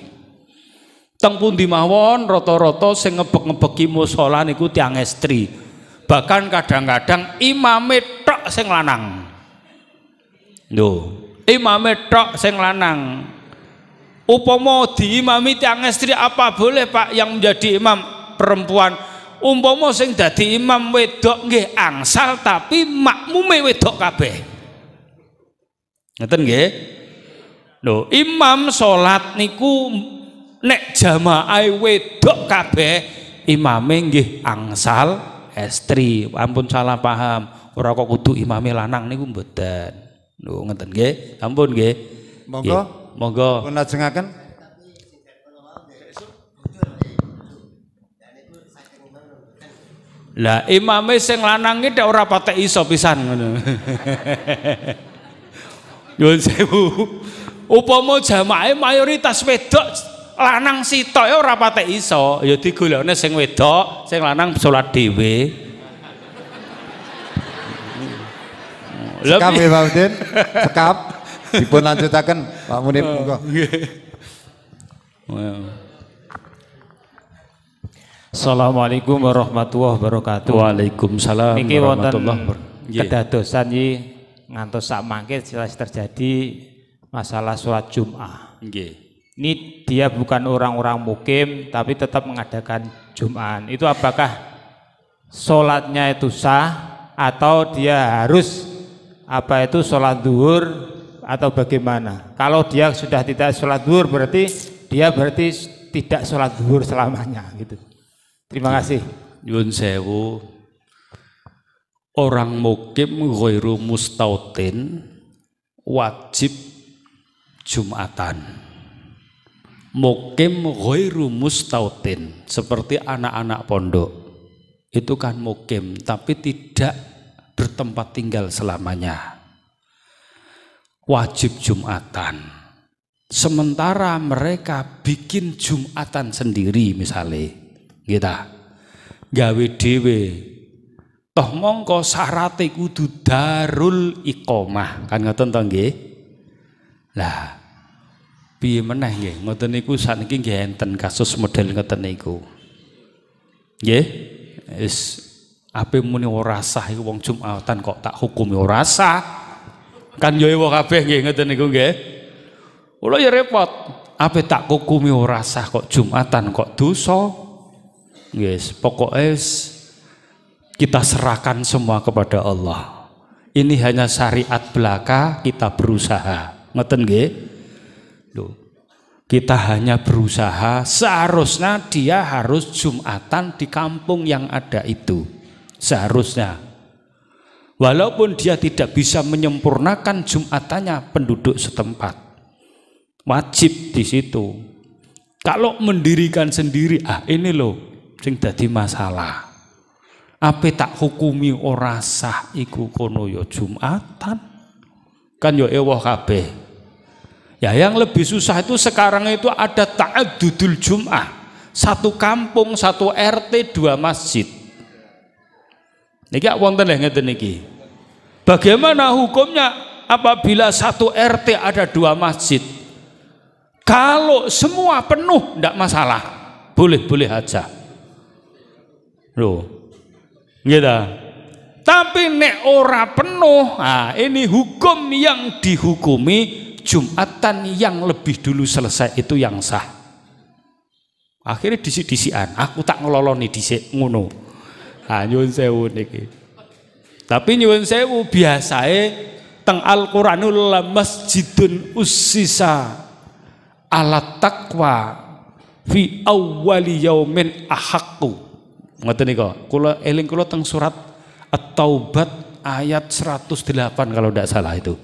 teng pundi mawon rata-rata sing ngebek-ngebeki musala niku tiang estri bahkan kadang-kadang imamit seng sing lanang. Lho, imame tok sing lanang. Upama diimami tiang istri apa boleh Pak yang menjadi imam perempuan? Umpama sing dadi imam wedok nggih angsal tapi makmume wedok kabeh. Ngeten nggih? Lho, imam salat niku nek jamaah wedok kabeh imame nggih angsal estri ampun salah paham ora kok kudu imame lanang niku mboten. Lho ngeten nggih. Ampun nggih. Monggo. Monggo. Pun lajengaken. Lah imame sing lanang iki ora patek iso pisan ngono. Nyuwun sewu. Upama jamae mayoritas wedok lanang sitok e ora patek iso, ya digolekne sing wedok, sing lanang salat dhewe. Sekap ya Pak Mudin, sekap. Dipun lanjutakan Pak Munib. Oh, okay. Iya. Assalamualaikum warahmatullahi wabarakatuh. Waalaikumsalam Niki warahmatullahi wabarakatuh. Iya. Kedatusan ini ngantos sak mangkir jelas terjadi masalah sholat Jum'ah. Okay. Ini dia bukan orang-orang mukim tapi tetap mengadakan Jum'an. Itu apakah sholatnya itu sah atau dia harus apa itu sholat duhur atau bagaimana kalau dia sudah tidak sholat duhur berarti dia berarti tidak sholat duhur selamanya gitu terima iya. kasih Yun Sewu orang mukim ghoiru mustautin wajib Jumatan mukim ghoiru mustautin seperti anak-anak pondok itu kan mukim tapi tidak bertempat tinggal selamanya. Wajib Jumatan. Sementara mereka bikin Jumatan sendiri misalnya. Kita gawe dewe. Toh mongko sarate kudu darul iqomah. Kan ngoten to nggih? Lah, piye meneh nggih ngoten niku ini nggih enten kasus model ngoten niku nggih wis apa muni ora sah iku wong Jumatan kok tak hukumi ora sah. Kan yo wong kabeh nggih ngeten niku nggih. Kula ya repot. apa tak hukumi ora sah kok Jumatan kok dosa. pokok pokoknya kita serahkan semua kepada Allah. Ini hanya syariat belaka, kita berusaha. Ngeten nggih? Loh, kita hanya berusaha seharusnya dia harus jumatan di kampung yang ada itu seharusnya. Walaupun dia tidak bisa menyempurnakan Jumatannya penduduk setempat. Wajib di situ. Kalau mendirikan sendiri, ah ini loh sing dadi masalah. Apa tak hukumi ora sah iku kono ya Jumatan. Kan ya ewah kabeh. Ya yang lebih susah itu sekarang itu ada judul Jum'ah. Satu kampung, satu RT, dua masjid Niki wonten ya ngeten niki. Bagaimana hukumnya apabila satu RT ada dua masjid? Kalau semua penuh tidak masalah, boleh-boleh aja. Loh, gitu. Tapi nek ora penuh, nah ini hukum yang dihukumi Jumatan yang lebih dulu selesai itu yang sah. Akhirnya disi-disian, aku tak ngeloloni disik ngono ah nyuwun sewu niki tapi nyuwun sewu biasae teng Al-Qur'anul masjidun usisa ala takwa fi awwali yaumin ahaqqu ngoten nika kula eling kula teng surat At-Taubat ayat 108 kalau tidak salah itu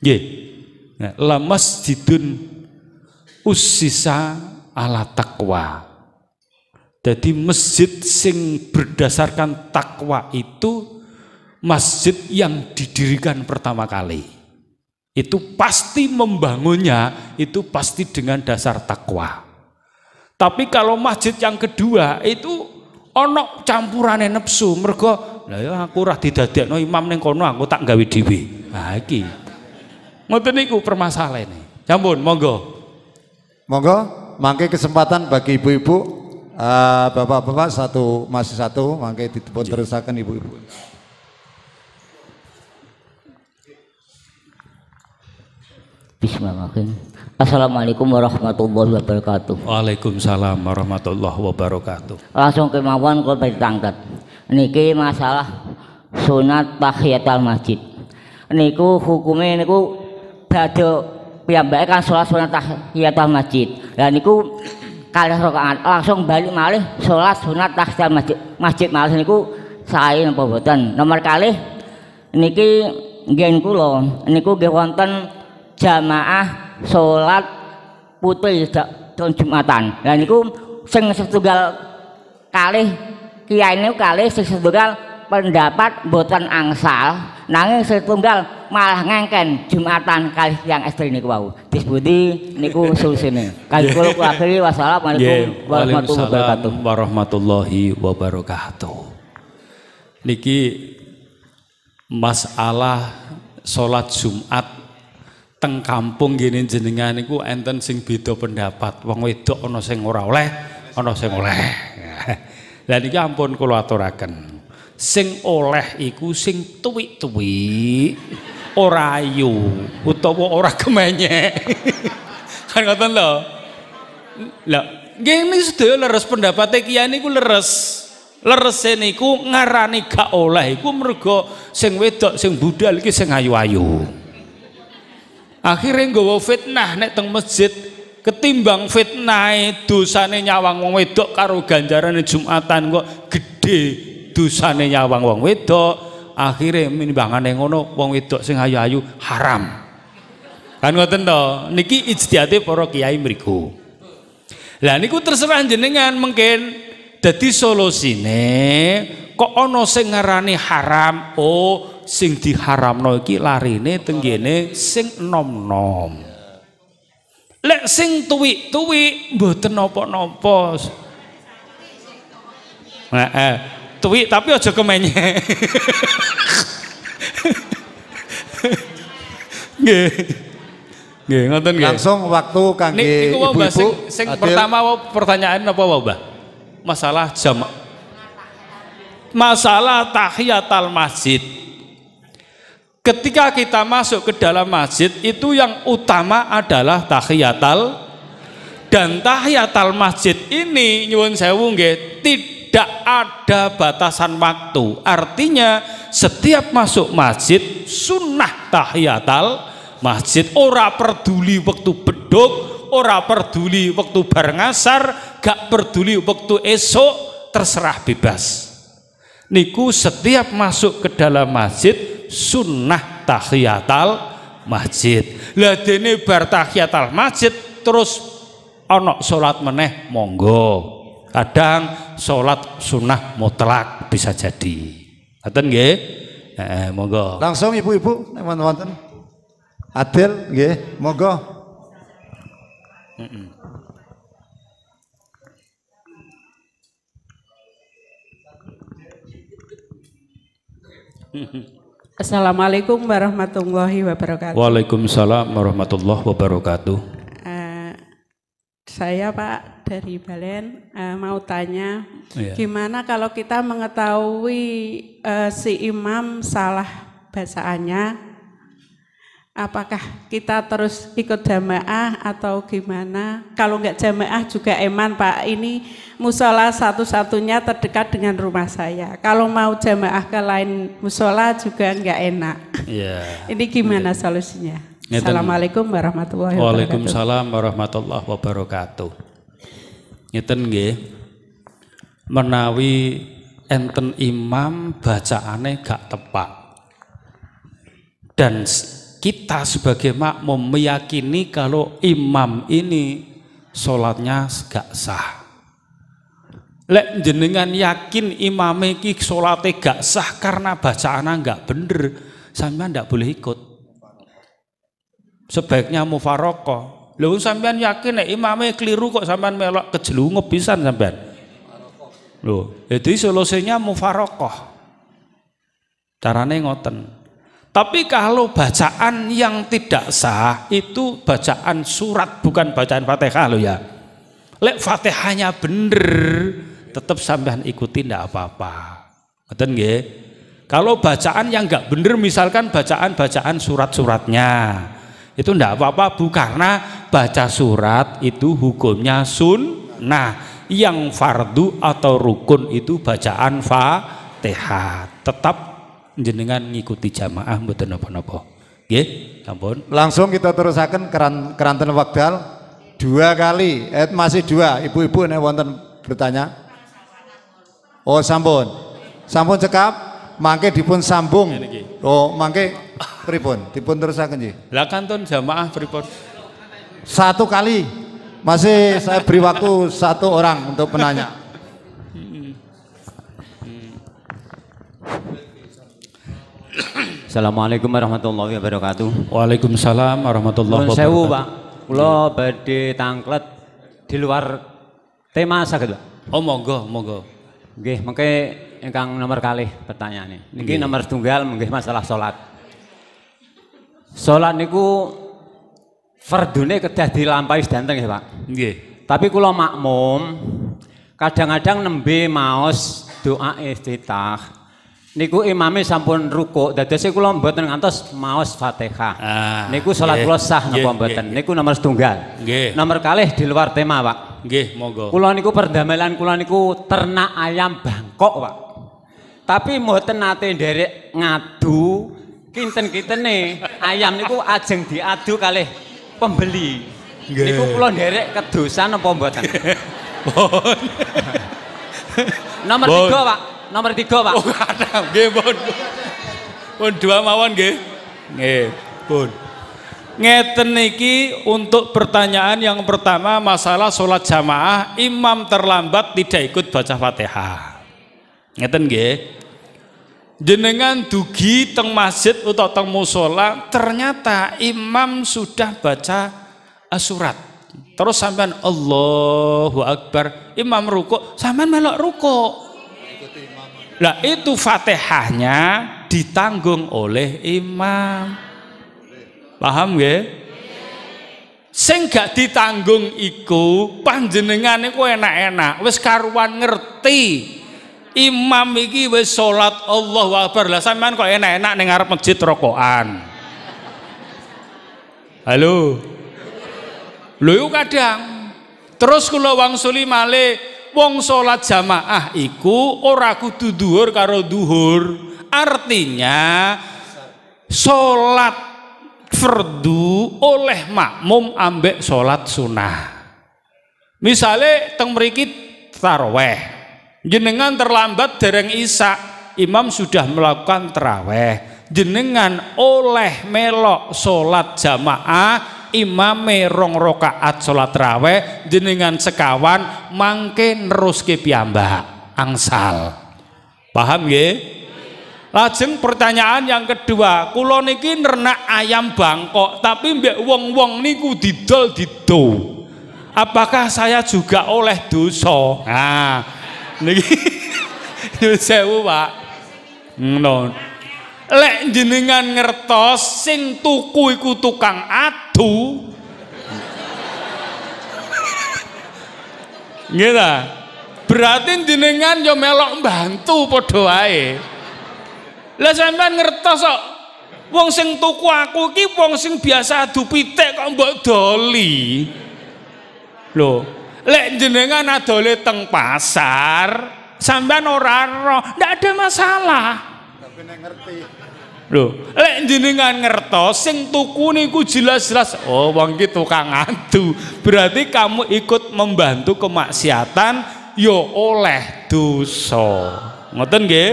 nggih nah, la masjidun usisa ala takwa jadi masjid sing berdasarkan takwa itu masjid yang didirikan pertama kali. Itu pasti membangunnya itu pasti dengan dasar takwa. Tapi kalau masjid yang kedua itu onok campurane nepsu mergo lha ya aku tidak, didadekno imam neng kono aku tak gawe dhewe. Nah iki. Ngoten permasalahan ini. Ya Sampun monggo. Monggo mangke kesempatan bagi ibu-ibu Eh, bapak-bapak uh, satu masih satu, makanya ditelepon iya. terusakan ibu-ibu. Bismillahirrahmanirrahim. Assalamualaikum warahmatullahi wabarakatuh. Waalaikumsalam warahmatullahi wabarakatuh. Langsung kemauan kalau bertangkat. Niki masalah sunat al masjid. Niku hukumnya niku pada piyambake kan sholat sunat al masjid. dan niku kalih rokaat langsung balik malih sholat sunat takstil masjid masjid malih niku saya nopo boten nomor kalih niki gen kulo niku gen wonten jamaah sholat putri tahun jumatan dan niku sing setugal kalih kiai niku kalih sing setugal pendapat boten angsal nanging setunggal malah ngengken Jumatan kali yang ekstrim niku wau. Disbudi niku sulusine. Kali kula akhiri wassalamualaikum warahmatullahi wabarakatuh. warahmatullahi wabarakatuh. Niki masalah sholat Jumat teng kampung gini jenengan niku enten sing beda pendapat. Wong wedok ana sing ora oleh, ana sing oleh. Lah niki ampun kula aturaken sing oleh iku sing tuwi tuwi ora ayu utawa ora kemenye, kan ngoten lho lho nggih niku sedaya leres pendapatnya kiai niku leres lerese niku ngarani gak oleh iku mergo sing wedok sing budal iki sing ayu-ayu akhirnya nggawa fitnah nek teng masjid ketimbang fitnah dosane nyawang wong wedok karo ganjaran Jumatan kok gede dusane nyawang wong wedok akhire minimbangane ngono wong wedok sing ayu-ayu haram. Kan ngoten to, niki ijtihate para kiai mriku. Lah niku terserah jenengan mungkin dadi solusine kok ono sing ngarani haram, oh sing diharamno iki larine tenggene sing nom-nom. Lek sing tuwi-tuwi mboten napa-napa. Heeh tuwi tapi aja kemenye. Nggih. Nggih, ngoten nggih. Langsung waktu kangge ibu-ibu. Sing, sing pertama pertanyaan apa wae, Mbah? Masalah jam Masalah tahiyatul masjid. Ketika kita masuk ke dalam masjid itu yang utama adalah tahiyatul dan tahiyatul masjid ini nyuwun sewu nggih tidak tidak ada batasan waktu artinya setiap masuk masjid sunnah tahiyatal masjid ora peduli waktu beduk ora peduli waktu bar gak peduli waktu esok terserah bebas niku setiap masuk ke dalam masjid sunnah tahiyatal masjid ladene bar tahiyatal masjid terus onok sholat meneh monggo kadang sholat sunnah mutlak bisa jadi Aten nggih eh, monggo langsung ibu-ibu teman wonten Adil nggih monggo mm -mm. Assalamualaikum warahmatullahi wabarakatuh. Waalaikumsalam warahmatullahi wabarakatuh saya Pak dari Balen uh, mau tanya yeah. gimana kalau kita mengetahui uh, si imam salah bacaannya apakah kita terus ikut jamaah atau gimana kalau nggak jamaah juga eman Pak ini musola satu-satunya terdekat dengan rumah saya kalau mau jamaah ke lain musola juga nggak enak yeah. ini gimana yeah. solusinya Assalamualaikum warahmatullahi wabarakatuh. Waalaikumsalam warahmatullahi wabarakatuh. Ngeten nggih. Menawi enten imam bacaane gak tepat. Dan kita sebagai makmum meyakini kalau imam ini sholatnya gak sah. Lek jenengan yakin imam iki sholatnya gak sah karena bacaannya gak bener, sampean ndak boleh ikut sebaiknya mufaroko Lalu sampean yakin nek imamnya keliru kok sampean melok kejelungup pisan sampean. Loh, jadi ya solusinya mufaroko Caranya ngoten. Tapi kalau bacaan yang tidak sah itu bacaan surat bukan bacaan Fatihah lo ya. Lek Fatihahnya bener, tetap sampean ikuti ndak apa-apa. Ngoten nggih. Kalau bacaan yang enggak bener misalkan bacaan-bacaan surat-suratnya itu ndak apa-apa Bu karena baca surat itu hukumnya sun. Nah yang fardu atau rukun itu bacaan fatihah. Tetap jenengan ngikuti jamaah mboten napa-napa. Nggih, ampun. Langsung kita terusaken keran, keranten wakdal dua kali. Eh, masih dua ibu-ibu nek wonten bertanya. Oh, sampun. Sampun cekap, mangke dipun sambung. Oh, mangke Pripun, dipun terusaken nggih. Lah kantun jamaah pripun? Satu kali. Masih saya beri waktu satu orang untuk penanya. Assalamualaikum warahmatullahi wabarakatuh. Waalaikumsalam warahmatullahi wabarakatuh. Sewu Pak, kula badhe tangklet di luar tema saged Pak. Oh monggo, monggo. Nggih, mengke ingkang nomor kalih pertanyaane. Niki nomor tunggal nggih masalah salat. Sholat niku fardune kedah dilampahi sedanten ya, Pak. Nggih. Tapi kula makmum kadang-kadang nembe maos doa iftitah Niku imame sampun ruko, dados kula mboten ngantos maos Fatihah. Ah, niku sholat kula sah napa mboten. Niku nomor setunggal. Nggih. Nomor kalih di luar tema, Pak. Nggih, monggo. Kula niku perdamelan kula niku ternak ayam bangkok, Pak. Tapi mboten nate nderek ngadu kinten-kinten nih ayam niku ajeng diadu kali pembeli. Nggih. Niku kula derek kedosan apa mboten? Nomor bon. tiga Pak. Nomor tiga Pak. Oh, ada, nggih, Pun. Pun dua mawon nggih. Nggih, Pun. Ngeten niki untuk pertanyaan yang pertama masalah sholat jamaah imam terlambat tidak ikut baca fatihah. Ngeten nggih jenengan dugi teng masjid atau teng musola ternyata imam sudah baca surat terus sampean Allahu Akbar imam ruko sampean melok ruko lah itu fatihahnya ditanggung oleh imam paham gak? sing gak ditanggung iku panjenengane iku enak-enak wis karuan ngerti imam iki wis salat Allahu Akbar. Lah sampean kok enak-enak ning ngarep masjid rokokan. Halo. Lho kadang terus kula wangsuli malih wong salat jamaah iku ora kudu dhuwur karo duhur. Artinya salat fardu oleh makmum ambek salat sunnah. Misale teng mriki tarawih, jenengan terlambat dereng Isa imam sudah melakukan teraweh jenengan oleh melok sholat jamaah imam merong rokaat sholat teraweh jenengan sekawan mangke nerus ke angsal paham ya? Lajeng pertanyaan yang kedua, kulo niki nernak ayam bangkok tapi mbek wong-wong niku didol dido. Apakah saya juga oleh dosa? Nah, niki nyuwun sewu Pak ngono lek jenengan ngertos sing tuku iku tukang adu nggih ta berarti jenengan yo melok bantu padha wae lah sampean ngertos kok wong sing tuku aku iki wong sing biasa adu pitik kok mbok doli lho lek jenengan adole teng pasar sampean ora roh ndak ada masalah tapi nek ngerti Loh, lek jenengan ngertos sing tuku niku jelas-jelas oh wong iki tukang adu. Berarti kamu ikut membantu kemaksiatan yo ya oleh dosa. Ngoten nggih?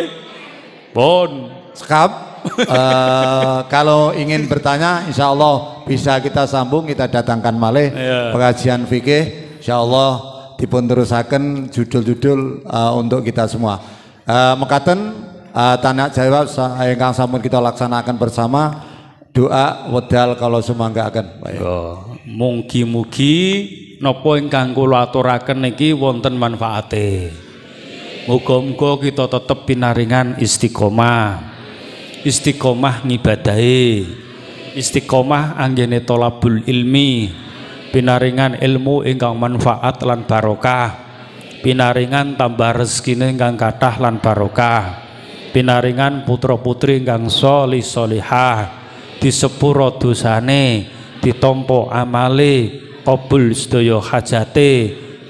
Pun sekap uh, kalau ingin bertanya insya Allah bisa kita sambung kita datangkan malih yeah. pengajian fikih Insya Allah dipun terusaken judul-judul uh, untuk kita semua uh, mekaten uh, tanya jawab kang samun kita laksanakan bersama doa wedal kalau semangga akan oh, ya, mugi-mugi napa ingkang kula aturaken niki wonten manfaate muga kita tetep pinaringan istiqomah istiqomah ngibadahi istiqomah anggene ilmi pinaringan ilmu ingkang manfaat lan barokah pinaringan tambah rezeki ingkang kathah lan barokah pinaringan putra putri ingkang soli solihah disepuro dosane ditompo amali, kobul sedaya hajate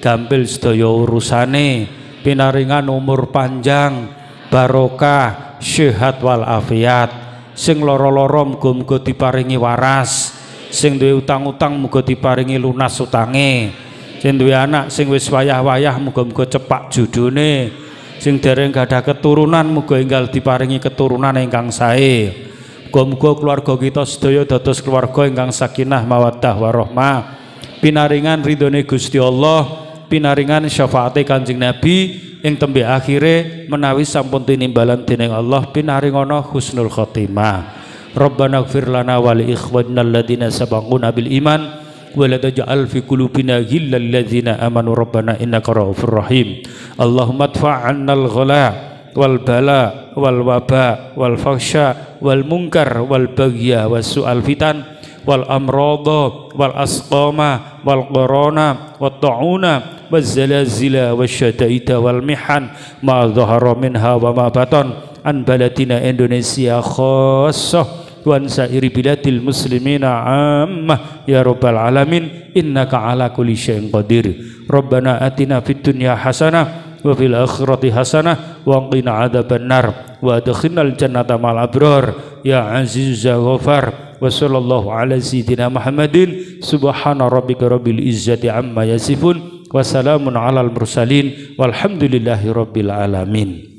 gampil sedaya urusane pinaringan umur panjang barokah sehat wal afiat sing loro-loro muga-muga diparingi waras sing duwe utang-utang muga diparingi lunas utange sing duwe anak sing wis wayah-wayah muga-muga cepak judune sing dereng gadah keturunan muga enggal diparingi keturunan ingkang sae muga-muga keluarga kita sedaya dados keluarga ingkang sakinah mawaddah warahmah pinaringan ridhone Gusti Allah pinaringan syafaate Kanjeng Nabi ing tembe akhire menawi sampun tinimbalan dening Allah Pinaringono husnul khotimah Rabbana gfir lana wa li ikhwanina alladhina sabaquna bil iman wa la taj'al fi qulubina ghillal ladzina amanu rabbana innaka ra'ufur rahim Allahumma tfa'anna al-ghala' wal bala wal waba wal faksha wal munkar wal bagya was su'al fitan wal amradha wal asqama wal corona wal ta'una wal zalazila wal syadaita wal mihan ma dhahara minha wa ma batan an baladina Indonesia khassah wa iri sairi biladil muslimina ammah ya rabbal alamin innaka ala kulli syai'in qadir rabbana atina fid dunya hasanah wa fil akhirati hasanah wa qina adzabannar wa adkhilnal jannata ma'al abrar ya aziz ya ghafar wa sallallahu ala sayyidina muhammadin subhana rabbika rabbil izzati amma yasifun wa salamun alal mursalin walhamdulillahi rabbil alamin